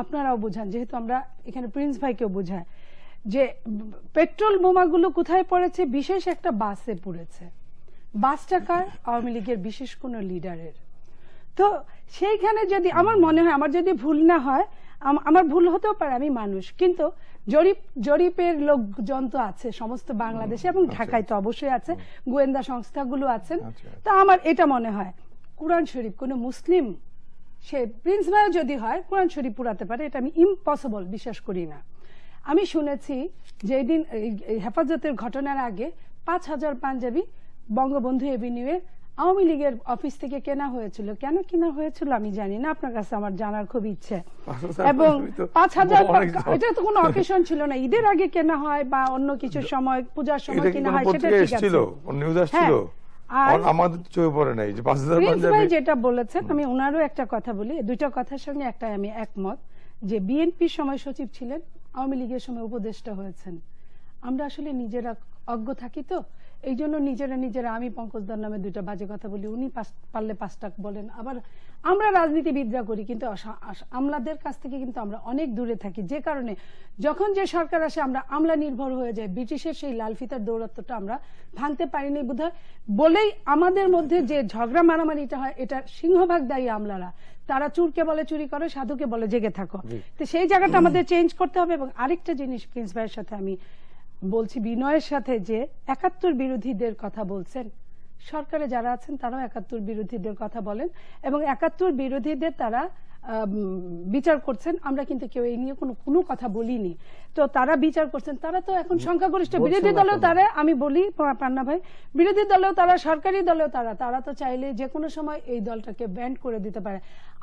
আপনারাও বোঝান যেহেতু আমরা এখানে প্রিন্স ভাইকেও বোঝায় যে পেট্রোল বোমাগুলো কোথায় পড়েছে বিশেষ একটা বাসে পড়েছে বাসটা কার আওয়ামী লীগের বিশেষ কোনো লিডারের তো সেইখানে যদি আমার মনে হয় আমার যদি ভুল না হয় আমার ভুল হতেও পারে আমি মানুষ কিন্তু জরিপ জরিপের লোকজন তো আছে সমস্ত বাংলাদেশে এবং ঢাকায় তো অবশ্যই আছে গোয়েন্দা সংস্থাগুলো আছেন তো আমার এটা মনে হয় কোরআন শরীফ কোনো মুসলিম সে প্রিন্স যদি হয় কোরআন শরীফ পুরাতে পারে এটা আমি ইম্পসিবল বিশ্বাস করি না আমি শুনেছি যেদিন হেফাজতের ঘটনার আগে পাঁচ হাজার পাঞ্জাবি বঙ্গবন্ধু এর আওয়ামী লীগের অফিস থেকে কেনা হয়েছিল কেন কেনা হয়েছিল আমি জানি না আপনার কাছে আমার জানার খুব ইচ্ছে এবং পাঁচ হাজার এটা তো কোনো অকেশন ছিল না ঈদের আগে কেনা হয় বা অন্য কিছু সময় পূজার সময় কেনা হয় সেটা ঠিক আছে হ্যাঁ, যেটা বলেছেন আমি ওনারও একটা কথা বলি দুইটা কথার সঙ্গে একটা আমি একমত যে বিএনপি সময় সচিব ছিলেন আওয়ামী লীগের সময় উপদেষ্টা হয়েছেন আমরা আসলে নিজেরা অজ্ঞ থাকি তো এই জন্য নিজেরা নিজেরা আমি পঙ্কজদার নামে দুইটা বাজে কথা বলি উনি পারলে পাঁচটা বলেন আবার আমরা রাজনীতিবিদরা করি কিন্তু আমলাদের কাছ থেকে কিন্তু আমরা অনেক দূরে থাকি যে কারণে যখন যে সরকার আসে আমরা আমলা নির্ভর হয়ে যায় ব্রিটিশের সেই লাল ফিতার দৌরাত্মটা আমরা ভাঙতে পারিনি বোধ বলেই আমাদের মধ্যে যে ঝগড়া মারামারিটা হয় এটা সিংহভাগ দায়ী আমলারা তারা চুরকে বলে চুরি করে সাধুকে বলে জেগে থাকো তো সেই জায়গাটা আমাদের চেঞ্জ করতে হবে এবং আরেকটা জিনিস প্রিন্স ভাইয়ের সাথে আমি বলছি বিনয়ের সাথে যে একাত্তর বিরোধীদের কথা বলছেন সরকারে যারা আছেন তারাও একাত্তর বিরোধীদের কথা বলেন এবং একাত্তর বিরোধীদের তারা বিচার করছেন আমরা কিন্তু কেউ এই নিয়ে কোনো কোনো কথা বলিনি তো তারা বিচার করছেন তারা তো এখন সংখ্যাগরিষ্ঠ বিরোধী দলেও তারা আমি বলি পান্না ভাই বিরোধী দলেও তারা সরকারি দলেও তারা তারা তো চাইলে যে কোনো সময় এই দলটাকে ব্যান্ড করে দিতে পারে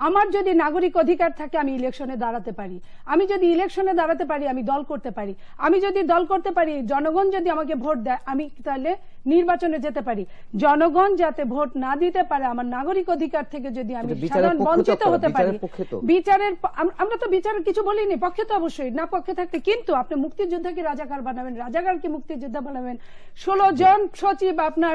আমার যদি নাগরিক অধিকার থাকে আমি ইলেকশনে দাঁড়াতে পারি আমি যদি ইলেকশনে দাঁড়াতে পারি আমি দল করতে পারি আমি যদি দল করতে পারি জনগণ যদি আমাকে ভোট দেয় আমি তাহলে নির্বাচনে যেতে পারি জনগণ যাতে ভোট না দিতে পারে আমার নাগরিক অধিকার থেকে যদি আমি সাধারণ বঞ্চিত হতে পারি বিচারের আমরা তো বিচারের কিছু বলিনি পক্ষে তো অবশ্যই না পক্ষে থাকতে কিন্তু আপনি মুক্তিযোদ্ধা কি রাজাকার বানাবেন রাজাকারকে কি মুক্তিযোদ্ধা বানাবেন ষোলো জন সচিব আপনার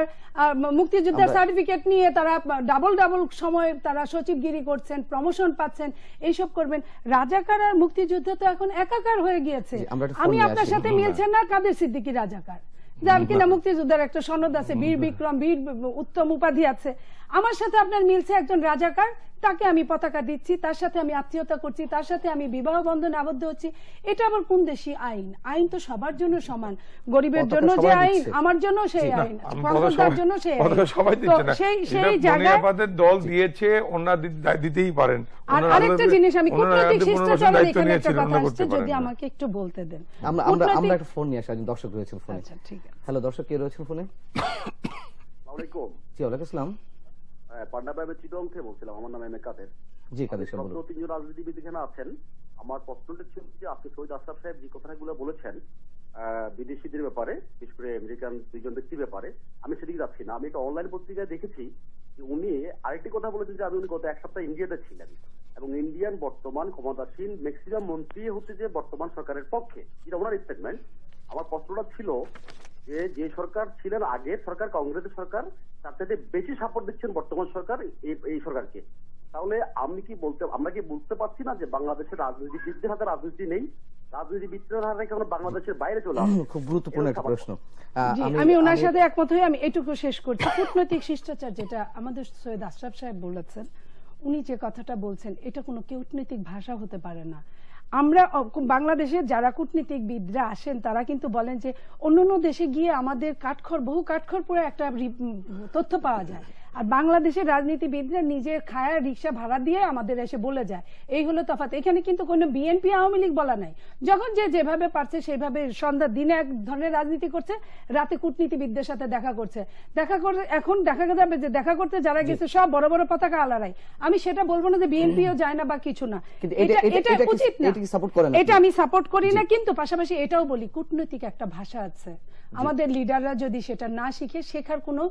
মুক্তিযোদ্ধার সার্টিফিকেট নিয়ে তারা ডাবল ডাবল সময় তারা সচিবগিরি করছেন প্রমোশন পাচ্ছেন এইসব করবেন রাজাকার আর মুক্তিযুদ্ধ তো এখন একাকার হয়ে গিয়েছে আমি আপনার সাথে মিলছেন না কাদের সিদ্দিকি রাজাকার যে আমি কিনা মুক্তিযোদ্ধার একটা সনদ আছে বীর বিক্রম বীর উত্তম উপাধি আছে আমার সাথে আপনার মিলছে একজন রাজাকার তাকে আমি পতাকা দিচ্ছি তার সাথে আমি আত্মীয়তা করছি তার সাথে আমি বিবাহ বন্ধনে আবদ্ধ হচ্ছি এটা আবার কোন দেশি আইন আইন তো সবার জন্য সমান গরিবের জন্য যে আইন আমার জন্য সেই আইন জন্য সেই সেই জায়গায় দল দিয়েছে দিতেই পারেন আর আরেকটা জিনিস আমি কূটনৈতিক এখানে একটা কথা আসছে যদি আমাকে একটু বলতে দেন আমরা আমরা একটা ফোন নিয়ে আসি একজন দর্শক রয়েছেন ফোনে আচ্ছা ঠিক আছে হ্যালো দর্শক কে রয়েছেন ফোনে জি আসসালাম হ্যাঁ পান্ডা ভাইবের চিটং থেকে বলছিলাম আমার নাম এম এ কাদের জি কাদের সাহেব তিনজন রাজনীতিবিদ এখানে আছেন আমার প্রশ্নটা ছিল যে আপনি সৈয়দ আশরাফ সাহেব যে কথাগুলো বলেছেন বিদেশিদের ব্যাপারে বিশেষ করে আমেরিকান দুইজন ব্যক্তির ব্যাপারে আমি সেদিকে যাচ্ছি না আমি একটা অনলাইন পত্রিকায় দেখেছি যে উনি আরেকটি কথা বলেছেন যে আমি উনি গত এক সপ্তাহ ইন্ডিয়াতে ছিলেন এবং ইন্ডিয়ান বর্তমান ক্ষমতাসীন ম্যাক্সিমাম মন্ত্রী হচ্ছে যে বর্তমান সরকারের পক্ষে এটা ওনার স্টেটমেন্ট আমার প্রশ্নটা ছিল যে যে সরকার ছিলেন আগে সরকার কংগ্রেসের সরকার তার থেকে বেশি সাপোর্ট দিচ্ছেন বর্তমান সরকার এই সরকারকে তাহলে আমি কি বলতে আমরা কি বুঝতে পারছি না যে বাংলাদেশের রাজনীতিবিদদের হাতে রাজনীতি নেই বাইরে চলে খুব গুরুত্বপূর্ণ একটা প্রশ্ন আমি ওনার সাথে একমত হয়ে আমি এটুকু শেষ করছি কূটনৈতিক শিষ্টাচার যেটা আমাদের সৈয়দ আশরাফ সাহেব বলেছেন উনি যে কথাটা বলছেন এটা কোনো কূটনৈতিক ভাষা হতে পারে না আমরা বাংলাদেশে যারা কূটনীতিকবিদরা আসেন তারা কিন্তু বলেন যে অন্যান্য দেশে গিয়ে আমাদের কাঠখড় বহু কাঠখড় পরে একটা তথ্য পাওয়া যায় আর বাংলাদেশের রাজনীতিবিদরা নিজের খায়া রিক্সা ভাড়া দিয়ে আমাদের এসে বলে যায় এই হলো তফাৎ এখানে কিন্তু কোনো বিএনপি আওয়ামী লীগ বলা নাই যখন যে যেভাবে পারছে সেভাবে সন্ধ্যা দিনে এক ধরনের রাজনীতি করছে রাতে কূটনীতিবিদদের সাথে দেখা করছে দেখা করে এখন দেখা যাবে যে দেখা করতে যারা গেছে সব বড় বড় পতাকা আলারাই আমি সেটা বলবো না যে বিএনপিও যায় না বা কিছু না এটা উচিত না এটা আমি সাপোর্ট করি না কিন্তু পাশাপাশি এটাও বলি কূটনৈতিক একটা ভাষা আছে আমাদের লিডাররা যদি সেটা না শিখে শেখার কোনো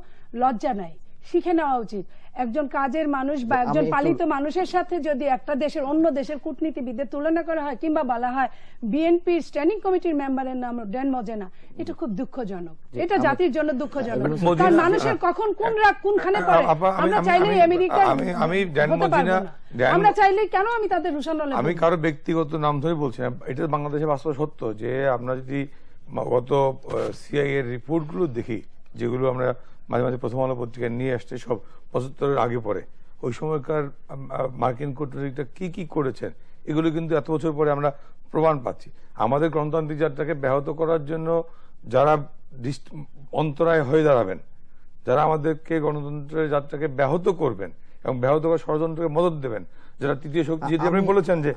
লজ্জা নাই শিখে নেওয়া উচিত একজন কাজের মানুষ বা একজন পালিত মানুষের সাথে যদি একটা দেশের অন্য দেশের কূটনীতিবিদদের তুলনা করা হয় কিংবা বলা হয় বিএনপি স্ট্যান্ডিং কমিটির মেম্বারের নাম ড্যান মজেনা এটা খুব দুঃখজনক এটা জাতির জন্য দুঃখজনক কারণ মানুষের কখন কোন রাগ কোনখানে পড়ে আমরা চাইলে আমেরিকা আমি আমি ড্যান মজেনা আমরা চাইলে কেন আমি তাদের রুশানলে আমি কারো ব্যক্তিগত নাম ধরে বলছি এটা বাংলাদেশে বাস্তব সত্য যে আমরা যদি গত সিআই এর রিপোর্টগুলো দেখি যেগুলো আমরা মাঝে মাঝে প্রথম আলো পত্রিকায় নিয়ে আসতে সব পঁচাত্তরের আগে পরে ওই সময়কার মার্কিন কূটনীতিটা কি কি করেছেন এগুলো কিন্তু এত বছর পরে আমরা প্রমাণ পাচ্ছি আমাদের গণতান্ত্রিক যাত্রাকে ব্যাহত করার জন্য যারা অন্তরায় হয়ে দাঁড়াবেন যারা আমাদেরকে গণতন্ত্রের যাত্রাকে ব্যাহত করবেন এবং ব্যাহত করা ষড়যন্ত্রকে মদত দেবেন যারা তৃতীয় শক্তি যেটি আপনি বলেছেন যে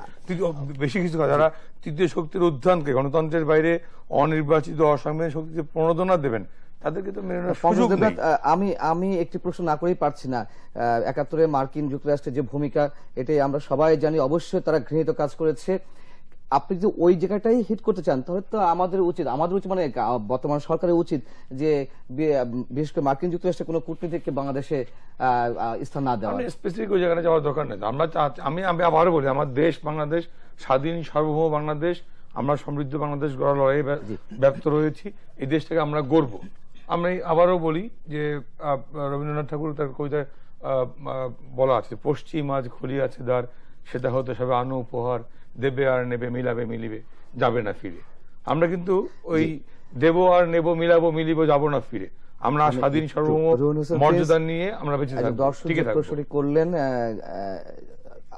বেশি কিছু যারা তৃতীয় শক্তির উত্থানকে গণতন্ত্রের বাইরে অনির্বাচিত অসাংবিধানিক শক্তিকে প্রণোদনা দেবেন তাদেরকে তো আমি আমি একটি প্রশ্ন না করেই পারছি না একাত্তরে মার্কিন যুক্তরাষ্ট্রের যে ভূমিকা এটাই আমরা সবাই জানি অবশ্যই তারা ঘৃণিত কাজ করেছে আপনি যদি ওই জায়গাটাই হিট করতে চান তাহলে তো আমাদের উচিত আমাদের উচিত মানে বর্তমান সরকারের উচিত যে বিশেষ করে মার্কিন যুক্তরাষ্ট্রের কোনো কূটনীতিককে বাংলাদেশে স্থান না দেওয়া স্পেসিফিক ওই জায়গাটা যাওয়ার দরকার নেই আমরা আমি আমি আবারও বলি আমার দেশ বাংলাদেশ স্বাধীন সার্বভৌম বাংলাদেশ আমরা সমৃদ্ধ বাংলাদেশ গড়া লড়াই ব্যর্থ রয়েছি এই দেশটাকে আমরা গর্ব আমরা আবারও বলি যে রবীন্দ্রনাথ ঠাকুর তার কবিতায় বলা আছে পশ্চিম আজ খুলি আছে দ্বার সেটা হতে সবে আনো উপহার দেবে আর নেবে মিলাবে মিলিবে যাবে না ফিরে আমরা কিন্তু ওই দেব আর নেব মিলাবো মিলিব যাব না ফিরে আমরা মানে স্বাধীন সার্বভৌম মর্যাদা নিয়ে আমরা বেঁচে দর্শক করলেন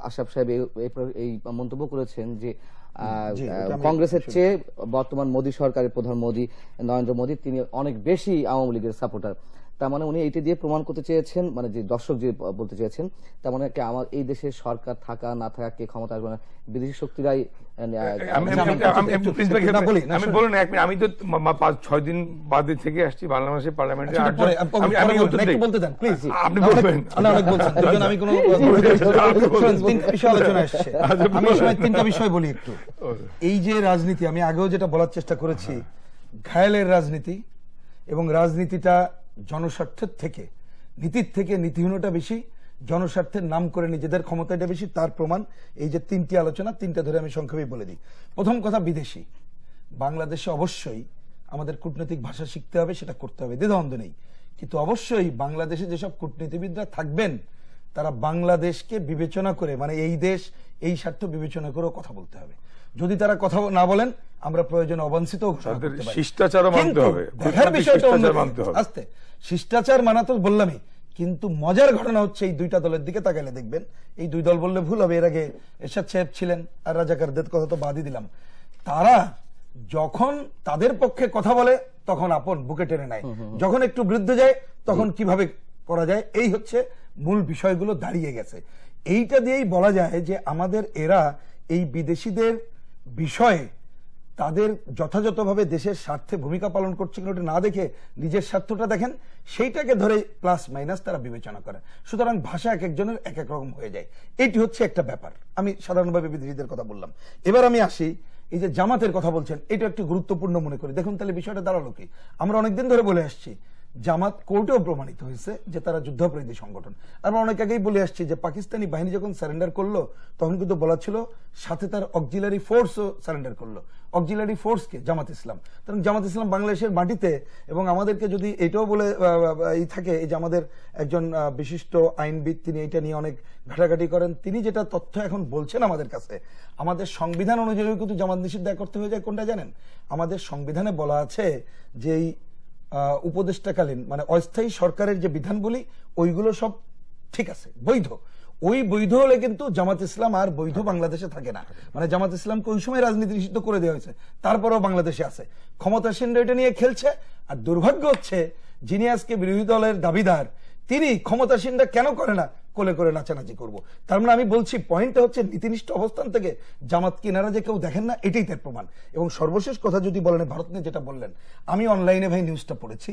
আশাব সাহেব এই মন্তব্য করেছেন যে কংগ্রেসের চেয়ে বর্তমান মোদী সরকারের প্রধান মোদী নরেন্দ্র মোদী তিনি অনেক বেশি আওয়ামী লীগের সাপোর্টার তার মানে উনি এইটা দিয়ে প্রমাণ করতে চেয়েছেন মানে যে দর্শক যে বলতে চেয়েছেন তার মানে কি আমার এই দেশের সরকার থাকা না থাকা কে ক্ষমতা আসবে না বিদেশি শক্তিরাই আমি তো পাঁচ ছয় দিন বাদে থেকে আসছি বাংলাদেশের পার্লামেন্টে আচ্ছা, আপনি বলবেন তিনটা বিষয় বলি একটু আচ্ছা। এই যে রাজনীতি আমি আগেও যেটা বলার চেষ্টা করেছি হ্যাঁ। ঘায়ালের রাজনীতি এবং রাজনীতিটা জনস্বার্থের থেকে নীতির থেকে নীতিহীনতা বেশি জনস্বার্থের নাম করে নিজেদের ক্ষমতাটা বেশি তার প্রমাণ এই যে তিনটি আলোচনা তিনটা ধরে আমি সংক্ষেপে বলে দিই প্রথম কথা বিদেশি বাংলাদেশে অবশ্যই আমাদের কূটনৈতিক ভাষা শিখতে হবে সেটা করতে হবে দ্বিধান্ধ নেই কিন্তু অবশ্যই বাংলাদেশে যেসব কূটনীতিবিদরা থাকবেন তারা বাংলাদেশকে বিবেচনা করে মানে এই দেশ এই স্বার্থ বিবেচনা করেও কথা বলতে হবে যদি তারা কথা না বলেন আমরা প্রয়োজন অবাঞ্ছিত শিষ্টাচার মানতে হবে দেখার বিষয়টা আস্তে শিষ্টাচার মানা তো বললামই কিন্তু মজার ঘটনা হচ্ছে এই দুইটা দলের দিকে তাকালে দেখবেন এই দুই দল বললে ভুল হবে এর আগে এরশাদ সাহেব ছিলেন আর রাজাকারদের কথা তো বাদই দিলাম তারা যখন তাদের পক্ষে কথা বলে তখন আপন বুকে টেনে নেয় যখন একটু বৃদ্ধ যায় তখন কিভাবে করা যায় এই হচ্ছে মূল বিষয়গুলো দাঁড়িয়ে গেছে এইটা দিয়েই বলা যায় যে আমাদের এরা এই বিদেশিদের বিষয়ে তাদের যথাযথভাবে দেশের স্বার্থে ভূমিকা পালন করছে কিনা ওটা না দেখে নিজের স্বার্থটা দেখেন সেইটাকে ধরে প্লাস মাইনাস তারা বিবেচনা করে সুতরাং ভাষা এক একজনের এক এক রকম হয়ে যায় এটি হচ্ছে একটা ব্যাপার আমি সাধারণভাবে বিদেশিদের কথা বললাম এবার আমি আসি এই যে জামাতের কথা বলছেন এটা একটু গুরুত্বপূর্ণ মনে করি দেখুন তাহলে বিষয়টা দাঁড়ালো কি আমরা অনেকদিন ধরে বলে আসছি জামাত কোর্টেও প্রমাণিত হয়েছে যে তারা যুদ্ধাপরাধী সংগঠন আমরা অনেক আগেই বলে আসছি যে পাকিস্তানি বাহিনী যখন সারেন্ডার করলো তখন কিন্তু বলা ছিল সাথে তার অক্সিলারি ফোর্সও সারেন্ডার করলো অক্সিলারি ফোর্সকে জামাত ইসলাম কারণ জামাত ইসলাম বাংলাদেশের মাটিতে এবং আমাদেরকে যদি এটাও বলে এই থাকে এই যে আমাদের একজন বিশিষ্ট আইনবিদ তিনি এটা নিয়ে অনেক ঘাটাঘাটি করেন তিনি যেটা তথ্য এখন বলছেন আমাদের কাছে আমাদের সংবিধান অনুযায়ী কিন্তু জামাত নিষিদ্ধ করতে হয়ে যায় কোনটা জানেন আমাদের সংবিধানে বলা আছে যে উপদেষ্টাকালীন মানে অস্থায়ী সরকারের যে বিধানগুলি ওইগুলো সব ঠিক আছে বৈধ ওই বৈধ হলে কিন্তু জামাত ইসলাম আর বৈধ বাংলাদেশে থাকে না মানে জামাত ইসলামকে ওই সময় রাজনীতি নিষিদ্ধ করে দেওয়া হয়েছে তারপরেও বাংলাদেশে আছে ক্ষমতাসীনরা এটা নিয়ে খেলছে আর দুর্ভাগ্য হচ্ছে যিনি আজকে বিরোধী দলের দাবিদার তিনি ক্ষমতাসীনরা কেন করে না কোলে করে নাচানাচি করব তার মানে আমি বলছি পয়েন্টটা হচ্ছে নীতিনিষ্ঠ অবস্থান থেকে জামাত কিনারা যে কেউ দেখেন না এটাই তার প্রমাণ এবং সর্বশেষ কথা যদি বলেন ভারত নিয়ে যেটা বললেন আমি অনলাইনে ভাই নিউজটা পড়েছি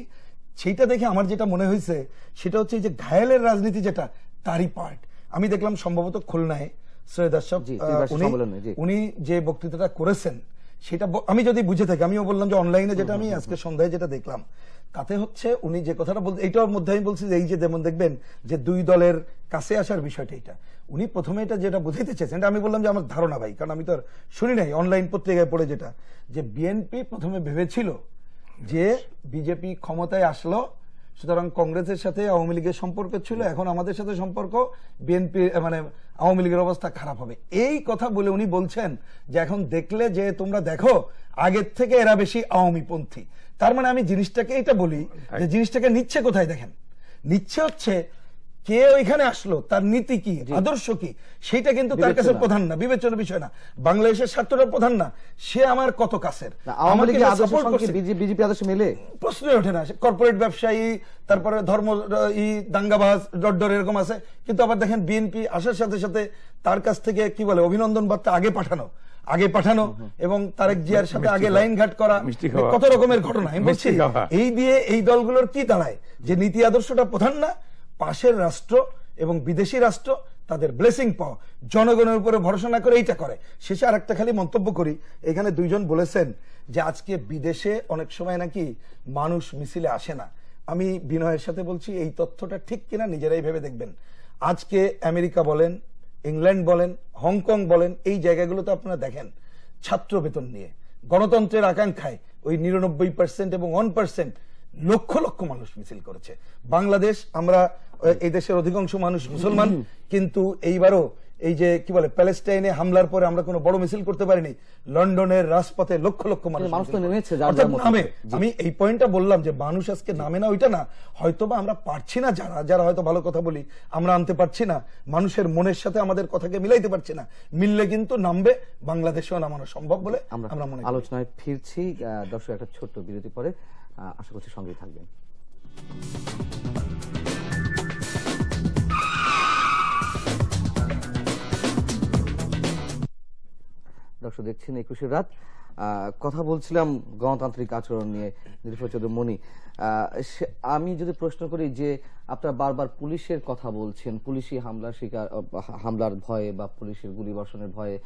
সেইটা দেখে আমার যেটা মনে হয়েছে সেটা হচ্ছে যে ঘায়ালের রাজনীতি যেটা তারই পার্ট আমি দেখলাম সম্ভবত খুলনায় সৈয়দ উনি যে বক্তৃতাটা করেছেন সেটা আমি যদি বুঝে থাকি আমিও বললাম যে অনলাইনে যেটা আমি আজকে সন্ধ্যায় যেটা দেখলাম তাতে হচ্ছে উনি যে কথাটা বলতে এইটার মধ্যে আমি বলছি যে এই যে যেমন দেখবেন যে দুই দলের কাছে আসার বিষয়টা এটা উনি প্রথমে এটা যেটা বুঝাইতে চেয়েছেন আমি বললাম যে আমার ধারণা ভাই কারণ আমি তো আর শুনি নাই অনলাইন পত্রিকায় পড়ে যেটা যে বিএনপি প্রথমে ভেবেছিল যে আচ্ছা। বিজেপি ক্ষমতায় আসলো সুতরাং কংগ্রেসের সাথে আওয়ামী লীগের সম্পর্ক ছিল এখন আমাদের সাথে সম্পর্ক বিএনপি মানে আওয়ামী লীগের অবস্থা খারাপ হবে এই কথা বলে উনি বলছেন যে এখন দেখলে যে তোমরা দেখো আগের থেকে এরা বেশি আওয়ামীপন্থী তার মানে আমি জিনিসটাকে এটা বলি যে জিনিসটাকে নিচ্ছে কোথায় দেখেন নিচ্ছে হচ্ছে কে ওইখানে আসলো তার নীতি কি আদর্শ কি সেটা কিন্তু তার কাছে প্রধান না বিবেচনার বিষয় না বাংলাদেশের স্বার্থটা প্রধান না সে আমার কত কাছের বিজেপি আদর্শ মেলে প্রশ্ন ওঠে না কর্পোরেট ব্যবসায়ী তারপরে ধর্ম ই দাঙ্গাবাজ ডর এরকম আছে কিন্তু আবার দেখেন বিএনপি আসার সাথে সাথে তার কাছ থেকে কি বলে অভিনন্দন বার্তা আগে পাঠানো আগে পাঠানো এবং তারেক জিয়ার সাথে আগে লাইন ঘাট করা কত রকমের ঘটনা এই দিয়ে এই দলগুলোর কি দাঁড়ায় যে নীতি আদর্শটা প্রধান না পাশের রাষ্ট্র এবং বিদেশি রাষ্ট্র তাদের ব্লেসিং পাওয়া জনগণের উপরে ভরসা না করে এইটা করে শেষে আর একটা খালি মন্তব্য করি এখানে দুইজন বলেছেন যে আজকে বিদেশে অনেক সময় নাকি মানুষ মিছিলে আসে না আমি বিনয়ের সাথে বলছি এই তথ্যটা ঠিক কিনা নিজেরাই ভেবে দেখবেন আজকে আমেরিকা বলেন ইংল্যান্ড বলেন হংকং বলেন এই জায়গাগুলোতে আপনারা দেখেন ছাত্র বেতন নিয়ে গণতন্ত্রের আকাঙ্ক্ষায় ওই নিরানব্বই পার্সেন্ট এবং ওয়ান পার্সেন্ট লক্ষ লক্ষ মানুষ মিছিল করেছে বাংলাদেশ আমরা এই দেশের অধিকাংশ মানুষ মুসলমান কিন্তু এইবারও এই যে কি বলে প্যালেস্টাইনে হামলার পরে আমরা কোনো বড় মিছিল করতে পারিনি লন্ডনের রাজপথে লক্ষ লক্ষ মানুষ নামে আমি এই পয়েন্টটা বললাম যে মানুষ আজকে নামে না ওইটা না হয়তো বা আমরা পারছি না যারা যারা হয়তো ভালো কথা বলি আমরা আনতে পারছি না মানুষের মনের সাথে আমাদের কথাকে মিলাইতে পারছি না মিললে কিন্তু নামবে বাংলাদেশেও নামানো সম্ভব বলে আমরা আলোচনায় ফিরছি দর্শক একটা ছোট্ট বিরতি পরে আশা করছি সঙ্গেই থাকবেন দর্শক দেখছেন একুশের রাত কথা বলছিলাম গণতান্ত্রিক আচরণ নিয়ে নিরুপচন্দ্র মণি আমি যদি প্রশ্ন করি যে আপনারা বারবার পুলিশের কথা বলছেন পুলিশি হামলার শিকার হামলার ভয়ে বা পুলিশের গুলি ভয়ে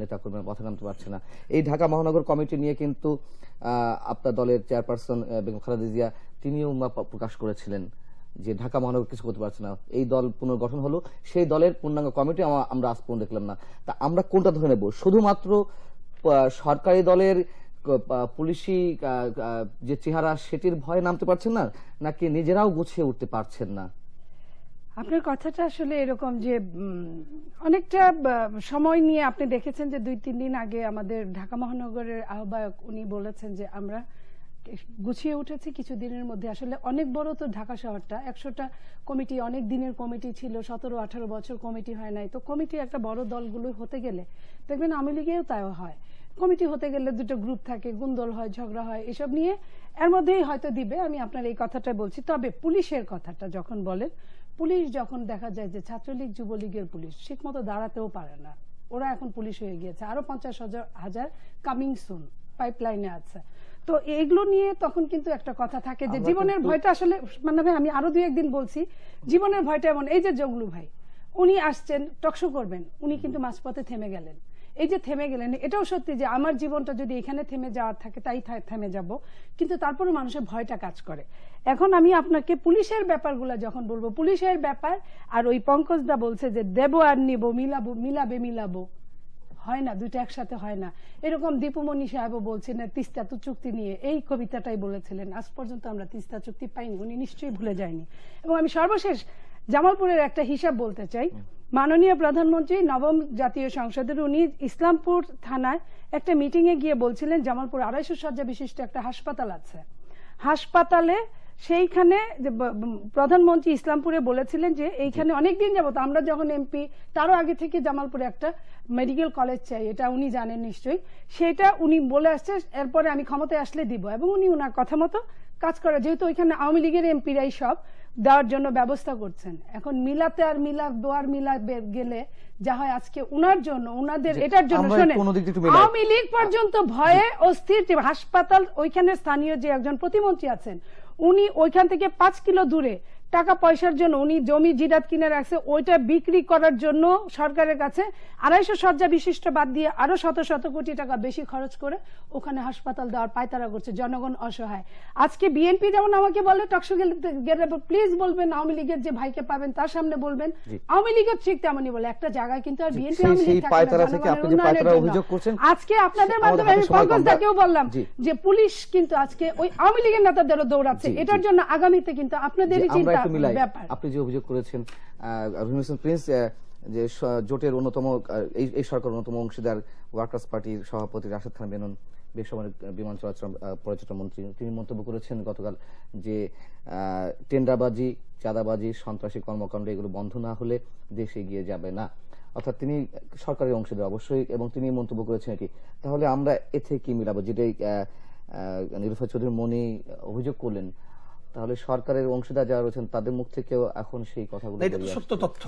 নেতাকর্মীরা মাথা নামতে পারছে না এই ঢাকা মহানগর কমিটি নিয়ে কিন্তু আপনার দলের চেয়ারপারসন বেগম খালেদা জিয়া তিনিও প্রকাশ করেছিলেন যে ঢাকা মহানগর কিছু করতে পারছে না এই দল পুনর্গঠন হলো সেই দলের পূর্ণাঙ্গ কমিটি আমরা আজ পর্যন্ত দেখলাম না তা আমরা কোনটা ধরে নেব শুধুমাত্র সরকারি দলের পুলিশি যে চেহারা সেটির ভয়ে নামতে পারছেন না নাকি নিজেরাও গুছিয়ে উঠতে পারছেন না আপনার কথাটা আসলে এরকম যে অনেকটা সময় নিয়ে আপনি দেখেছেন যে দুই তিন দিন আগে আমাদের ঢাকা মহানগরের আহ্বায়ক উনি বলেছেন যে আমরা গুছিয়ে উঠেছি কিছু দিনের মধ্যে আসলে অনেক বড় তো ঢাকা শহরটা একশোটা কমিটি অনেক দিনের কমিটি ছিল সতেরো আঠারো বছর কমিটি হয় নাই তো কমিটি একটা বড় দলগুলো হতে গেলে দেখবেন আওয়ামী লীগেও তাও হয় কমিটি হতে গেলে দুটো গ্রুপ থাকে গুন্দল হয় ঝগড়া হয় এসব নিয়ে এর মধ্যেই হয়তো দিবে আমি আপনার এই কথাটা বলছি তবে পুলিশের কথাটা যখন বলেন পুলিশ যখন দেখা যায় যে ছাত্রলীগ যুবলীগের পুলিশ ঠিক মতো দাঁড়াতেও পারে না ওরা এখন পুলিশ হয়ে গিয়েছে আরো পঞ্চাশ হাজার কামিং সুন পাইপলাইনে আছে তো এগুলো নিয়ে তখন কিন্তু একটা কথা থাকে যে জীবনের ভয়টা আসলে মানে ভাই আমি আরো দুই একদিন বলছি জীবনের ভয়টা এমন এই যে জগলু ভাই উনি আসছেন টকশো করবেন উনি কিন্তু মাঝপথে থেমে গেলেন এই যে থেমে গেলেন এটাও সত্যি যে আমার জীবনটা যদি এখানে থেমে যাওয়ার থাকে তাই থেমে যাব কিন্তু তারপরে মানুষের ভয়টা কাজ করে এখন আমি আপনাকে পুলিশের ব্যাপারগুলো যখন বলবো পুলিশের ব্যাপার আর ওই পঙ্কজদা বলছে যে দেব আর নিব মিলাবো মিলাবে মিলাবো হয় না দুইটা একসাথে হয় না এরকম দীপুমণি সাহেবও বলছেন তিস্তা তো চুক্তি নিয়ে এই কবিতাটাই বলেছিলেন আজ পর্যন্ত আমরা তিস্তা চুক্তি পাইনি উনি নিশ্চয়ই ভুলে যায়নি এবং আমি সর্বশেষ জামালপুরের একটা হিসাব বলতে চাই মাননীয় প্রধানমন্ত্রী নবম জাতীয় সংসদের উনি ইসলামপুর থানায় একটা মিটিংয়ে গিয়ে বলছিলেন জামালপুর আড়াইশো শয্যা বিশিষ্ট একটা হাসপাতাল আছে হাসপাতালে সেইখানে প্রধানমন্ত্রী ইসলামপুরে বলেছিলেন যে এইখানে অনেকদিন যাবত আমরা যখন এমপি তারও আগে থেকে জামালপুরে একটা মেডিকেল কলেজ চাই এটা উনি জানেন নিশ্চয়ই সেটা উনি বলে আসছে এরপরে আমি ক্ষমতায় আসলে দিব এবং উনি ওনার কথা মতো কাজ করে যেহেতু ওইখানে আওয়ামী লীগের এমপিরাই সব দেওয়ার জন্য ব্যবস্থা করছেন এখন মিলাতে আর মিলা দোয়ার মিলা গেলে যা হয় আজকে উনার জন্য উনাদের এটার জন্য শোনেন আওয়ামী লীগ পর্যন্ত ভয়ে অস্থির হাসপাতাল ওইখানে স্থানীয় যে একজন প্রতিমন্ত্রী আছেন উনি ওইখান থেকে পাঁচ কিলো দূরে টাকা পয়সার জন্য উনি জমি জিরাত কিনে রাখছে ওইটা বিক্রি করার জন্য সরকারের কাছে আড়াইশো শয্যা বিশিষ্ট বাদ দিয়ে আরো শত শত কোটি টাকা বেশি খরচ করে ওখানে হাসপাতাল দেওয়ার পায়তারা করছে জনগণ অসহায় আজকে বিএনপি যেমন আমাকে বলে টকশো গেলে প্লিজ বলবেন আওয়ামী লীগের যে ভাইকে পাবেন তার সামনে বলবেন আওয়ামী লীগের ঠিক তেমনই বলে একটা জায়গায় কিন্তু আর বিএনপি আজকে আপনাদের মাধ্যমে বললাম যে পুলিশ কিন্তু আজকে ওই আওয়ামী লীগের নেতাদেরও দৌড়াচ্ছে এটার জন্য আগামীতে কিন্তু আপনাদেরই চিন্তা সাথে মিলাই আপনি যে অভিযোগ করেছেন হোসেন প্রিন্স যে জোটের অন্যতম এই সরকার অন্যতম অংশীদার ওয়ার্কার্স পার্টির সভাপতি রাশেদ খান মেনন বেসামরিক বিমান চলাচল পর্যটন মন্ত্রী তিনি মন্তব্য করেছেন গতকাল যে টেন্ডাবাজি চাঁদাবাজি সন্ত্রাসী কর্মকাণ্ড এগুলো বন্ধ না হলে দেশে গিয়ে যাবে না অর্থাৎ তিনি সরকারের অংশীদার অবশ্যই এবং তিনি মন্তব্য করেছেন এটি তাহলে আমরা এ থেকে কি মিলাবো যেটাই নিরুফা চৌধুরী মনি অভিযোগ করলেন তাহলে সরকারের অংশীদার যারা রয়েছেন তাদের মুখ থেকেও এখন সেই কথাগুলো এটা সত্য তথ্য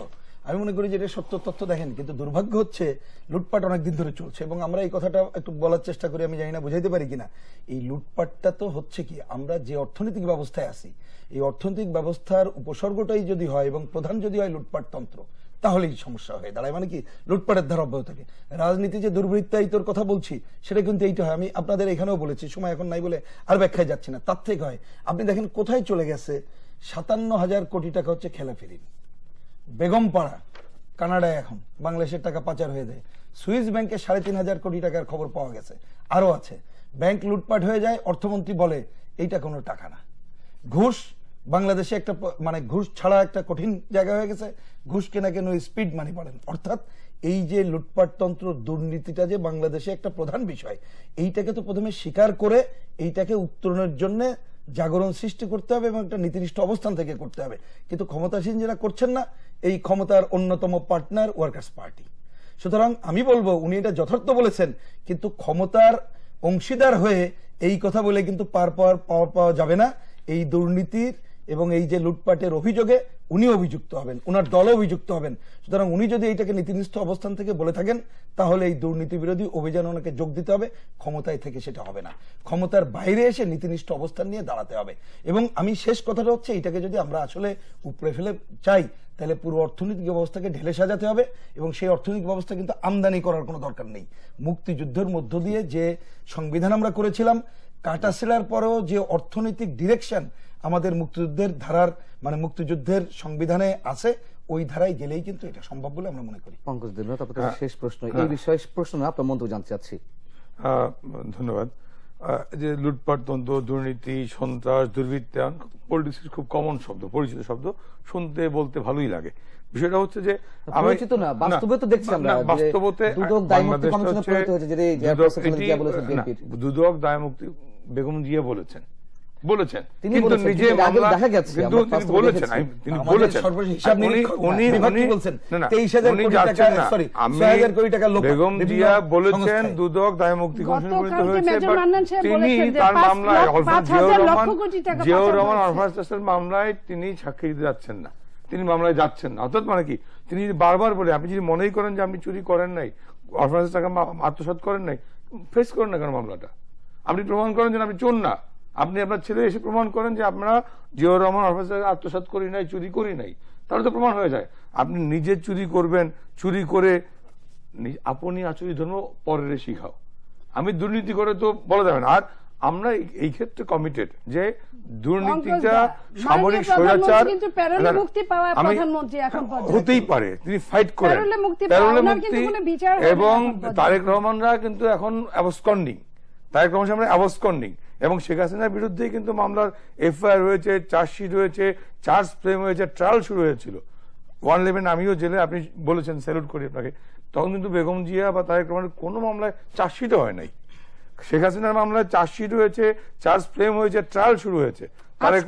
আমি মনে করি যে এটা সত্য তথ্য দেখেন কিন্তু দুর্ভাগ্য হচ্ছে লুটপাট অনেকদিন ধরে চলছে এবং আমরা এই কথাটা একটু বলার চেষ্টা করি আমি জানি না বুঝাইতে পারি কিনা এই লুটপাটটা তো হচ্ছে কি আমরা যে অর্থনৈতিক ব্যবস্থায় আছি এই অর্থনৈতিক ব্যবস্থার উপসর্গটাই যদি হয় এবং প্রধান যদি হয় লুটপাট তন্ত্র তাহলেই সমস্যা হয়ে দাঁড়ায় মানে কি লুটপাটের ধারা অব্যাহত থাকে রাজনীতি যে দুর্বৃত্তায়িত কথা বলছি সেটা কিন্তু এইটা হয় আমি আপনাদের এখানেও বলেছি সময় এখন নাই বলে আর ব্যাখ্যায় যাচ্ছি না তার থেকে হয় আপনি দেখেন কোথায় চলে গেছে সাতান্ন হাজার কোটি টাকা হচ্ছে খেলা ফেরি বেগমপাড়া কানাডায় এখন বাংলাদেশের টাকা পাচার হয়ে যায় সুইস ব্যাংকে সাড়ে তিন হাজার কোটি টাকার খবর পাওয়া গেছে আরও আছে ব্যাংক লুটপাট হয়ে যায় অর্থমন্ত্রী বলে এইটা কোনো টাকা না ঘুষ বাংলাদেশে একটা মানে ঘুষ ছাড়া একটা কঠিন জায়গা হয়ে গেছে ঘুষ কেনা কেন স্পিড মানি বলেন অর্থাৎ এই যে লুটপাটতন্ত্র দুর্নীতিটা যে বাংলাদেশে একটা প্রধান বিষয় এইটাকে তো প্রথমে স্বীকার করে এইটাকে উত্তরণের জন্য জাগরণ সৃষ্টি করতে হবে এবং একটা নীতিনিষ্ঠ অবস্থান থেকে করতে হবে কিন্তু ক্ষমতাসীন যারা করছেন না এই ক্ষমতার অন্যতম পার্টনার ওয়ার্কার্স পার্টি সুতরাং আমি বলবো উনি এটা যথার্থ বলেছেন কিন্তু ক্ষমতার অংশীদার হয়ে এই কথা বলে কিন্তু পার পাওয়ার পাওয়া পাওয়া যাবে না এই দুর্নীতির এবং এই যে লুটপাটের অভিযোগে উনি অভিযুক্ত হবেন ওনার দল অভিযুক্ত হবেন সুতরাং উনি যদি এইটাকে নীতিনিষ্ঠ অবস্থান থেকে বলে থাকেন তাহলে এই দুর্নীতি বিরোধী অভিযান ওনাকে যোগ দিতে হবে ক্ষমতায় থেকে সেটা হবে না ক্ষমতার বাইরে এসে নীতিনিষ্ঠ অবস্থান নিয়ে দাঁড়াতে হবে এবং আমি শেষ কথাটা হচ্ছে এটাকে যদি আমরা আসলে উপরে ফেলে চাই তাহলে পুরো অর্থনৈতিক ব্যবস্থাকে ঢেলে সাজাতে হবে এবং সেই অর্থনৈতিক ব্যবস্থা কিন্তু আমদানি করার কোনো দরকার নেই মুক্তিযুদ্ধের মধ্য দিয়ে যে সংবিধান আমরা করেছিলাম কাটাছেড়ার পরেও যে অর্থনৈতিক ডিরেকশন আমাদের মুক্তিযুদ্ধের ধারার মানে মুক্তিযুদ্ধের সংবিধানে আছে ওই ধারায় গেলেই কিন্তু এটা সম্ভব বলে আমরা মনে করি পঙ্কজ হ্যাঁ। শেষ প্রশ্ন এই হ্যাঁ। বিষয়ে প্রশ্ন আপনার মন্তব্য জানতে চাচ্ছি ধন্যবাদ যে লুটপাট দ্বন্দ্ব দুর্নীতি সন্ত্রাস দুর্বৃত্তায়ন পলিটিক্স খুব কমন শব্দ পরিচিত শব্দ শুনতে বলতে ভালোই লাগে বিষয়টা হচ্ছে যে পরিচিত না বাস্তবে তো দেখছি আমরা বাস্তবতে দুদক দায়মুক্তি বেগম জিয়া বলেছেন বলেছেন কিন্তু নিজে তিনি বলেছেন দুদক দায় মুক্তি তিনি তার মামলায় মামলায় তিনি সাক্ষী দিতে যাচ্ছেন না তিনি মামলায় যাচ্ছেন না অর্থাৎ মানে কি তিনি যদি বারবার বলে আপনি যদি মনেই করেন যে আপনি চুরি করেন নাই অরফাজ টাকা আত্মসাত করেন নাই ফেস করেন না কেন মামলাটা আপনি প্রমাণ করেন যে আপনি চোর না আপনি আপনার ছেলে এসে প্রমাণ করেন যে আপনারা জিয়াউর রহমান অফিসার আত্মসাত করি নাই চুরি করি নাই তাহলে তো প্রমাণ হয়ে যায় আপনি নিজে চুরি করবেন চুরি করে আপনি আচুরি ধর্ম পরের শিখাও আমি দুর্নীতি করে তো বলা যাবে না আর আমরা এই ক্ষেত্রে কমিটেড যে দুর্নীতিটা সামরিক স্বৈরাচার হতেই পারে তিনি ফাইট করেন মুক্তি এবং তারেক রহমানরা কিন্তু এখন অ্যাবসকন্ডিং তারেক রহমান সামনে অ্যাবসকন্ডিং এবং শেখ হাসিনার বিরুদ্ধেই কিন্তু মামলার এফআইআর রয়েছে চার্জশিট হয়েছে চার্জ ফ্রেম হয়েছে ট্রায়াল শুরু হয়েছিল ওয়ান ইলেভেন আমিও জেলে আপনি বলেছেন স্যালুট করি আপনাকে তখন কিন্তু বেগম জিয়া বা তারেক রহমানের কোনো মামলায় চার্জশিটও হয় নাই শেখ হাসিনার মামলায় চার্জশিট হয়েছে চার্জ ফ্রেম হয়েছে ট্রায়াল শুরু হয়েছে শেখ হাসিনা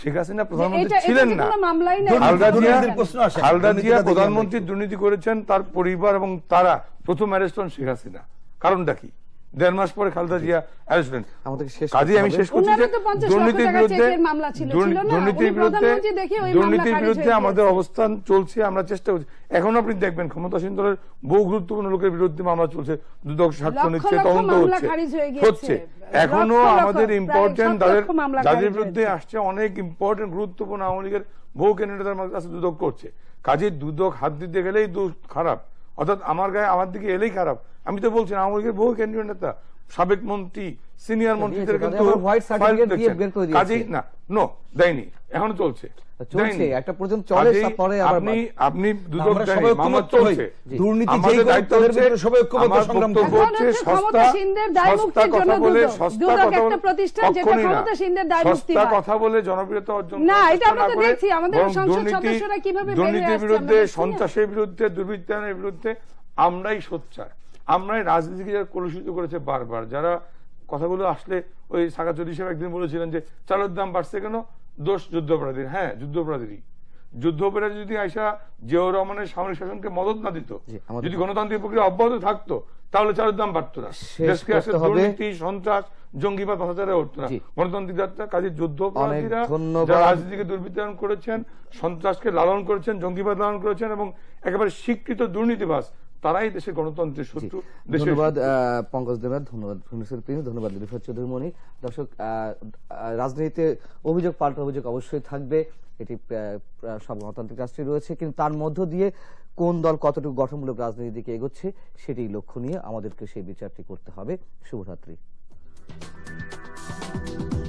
শেখ হাসিনা প্রধানমন্ত্রী ছিলেন না প্রধানমন্ত্রী দুর্নীতি করেছেন তার পরিবার এবং তারা প্রথম অ্যারেস্ট হন শেখ হাসিনা কারণটা কি দেড় মাস পরে খালেদা জিয়া আসবেন কাজে আমি শেষ করছি যে দুর্নীতির বিরুদ্ধে দুর্নীতির বিরুদ্ধে দুর্নীতির বিরুদ্ধে আমাদের অবস্থান চলছে আমরা চেষ্টা করছি এখন আপনি দেখবেন ক্ষমতাসীন দলের বহু গুরুত্বপূর্ণ লোকের বিরুদ্ধে মামলা চলছে দুদক সাক্ষ্য নিচ্ছে তদন্ত হচ্ছে হচ্ছে এখনো আমাদের ইম্পর্টেন্ট যাদের যাদের বিরুদ্ধে আসছে অনেক ইম্পর্টেন্ট গুরুত্বপূর্ণ আওয়ামী লীগের বহু ক্যান্ডিডেট কাছে দুদক করছে কাজে দুদক হাত দিতে গেলেই দোষ খারাপ অর্থাৎ আমার গায়ে আমার দিকে এলেই খারাপ আমি তো বলছি আওয়ামী লীগের বহু কেন্দ্রীয় নেতা সাবেক মন্ত্রী সিনিয়র মন্ত্রীদের কিন্তু না নো দেয়নি এখনো চলছে দুর্নীতির বিরুদ্ধে সন্ত্রাসের বিরুদ্ধে দুর্বৃত্তায়নের বিরুদ্ধে আমরাই সোচ্চার আমরাই রাজনীতিকে যারা কলুষিত করেছে বারবার যারা কথাগুলো আসলে ওই চৌধুরী সাহেব একদিন বলেছিলেন যে চালের দাম বাড়ছে কেন দোষ যুদ্ধাপরাধীর হ্যাঁ যুদ্ধাপরাধীরই যুদ্ধাপরাধী যদি আয়সা জিয়াউর রহমানের সামরিক শাসনকে মদত না দিত যদি গণতান্ত্রিক প্রক্রিয়া অব্যাহত থাকতো তাহলে চালের দাম বাড়তো না দেশকে দুর্নীতি সন্ত্রাস জঙ্গিবাদ ভাষাচারে উঠতো না গণতান্ত্রিক যাত্রা কাজে যুদ্ধাপরাধীরা রাজনীতিকে দুর্বৃত্তায়ন করেছেন সন্ত্রাসকে লালন করেছেন জঙ্গিবাদ লালন করেছেন এবং একেবারে স্বীকৃত দুর্নীতিবাস তারাই দেশের গণতন্ত্রের শত্রু ধন্যবাদ পঙ্কজ দেবনাথ ধন্যবাদ ভুবনেশ্বর প্রিন্স ধন্যবাদ লিফাত চৌধুরী মণি দর্শক রাজনীতিতে অভিযোগ পাল্টা অভিযোগ অবশ্যই থাকবে এটি সব গণতান্ত্রিক রাষ্ট্রে রয়েছে কিন্তু তার মধ্য দিয়ে কোন দল কতটুকু গঠনমূলক রাজনীতির দিকে এগোচ্ছে সেটি লক্ষ্য নিয়ে আমাদেরকে সেই বিচারটি করতে হবে শুভরাত্রি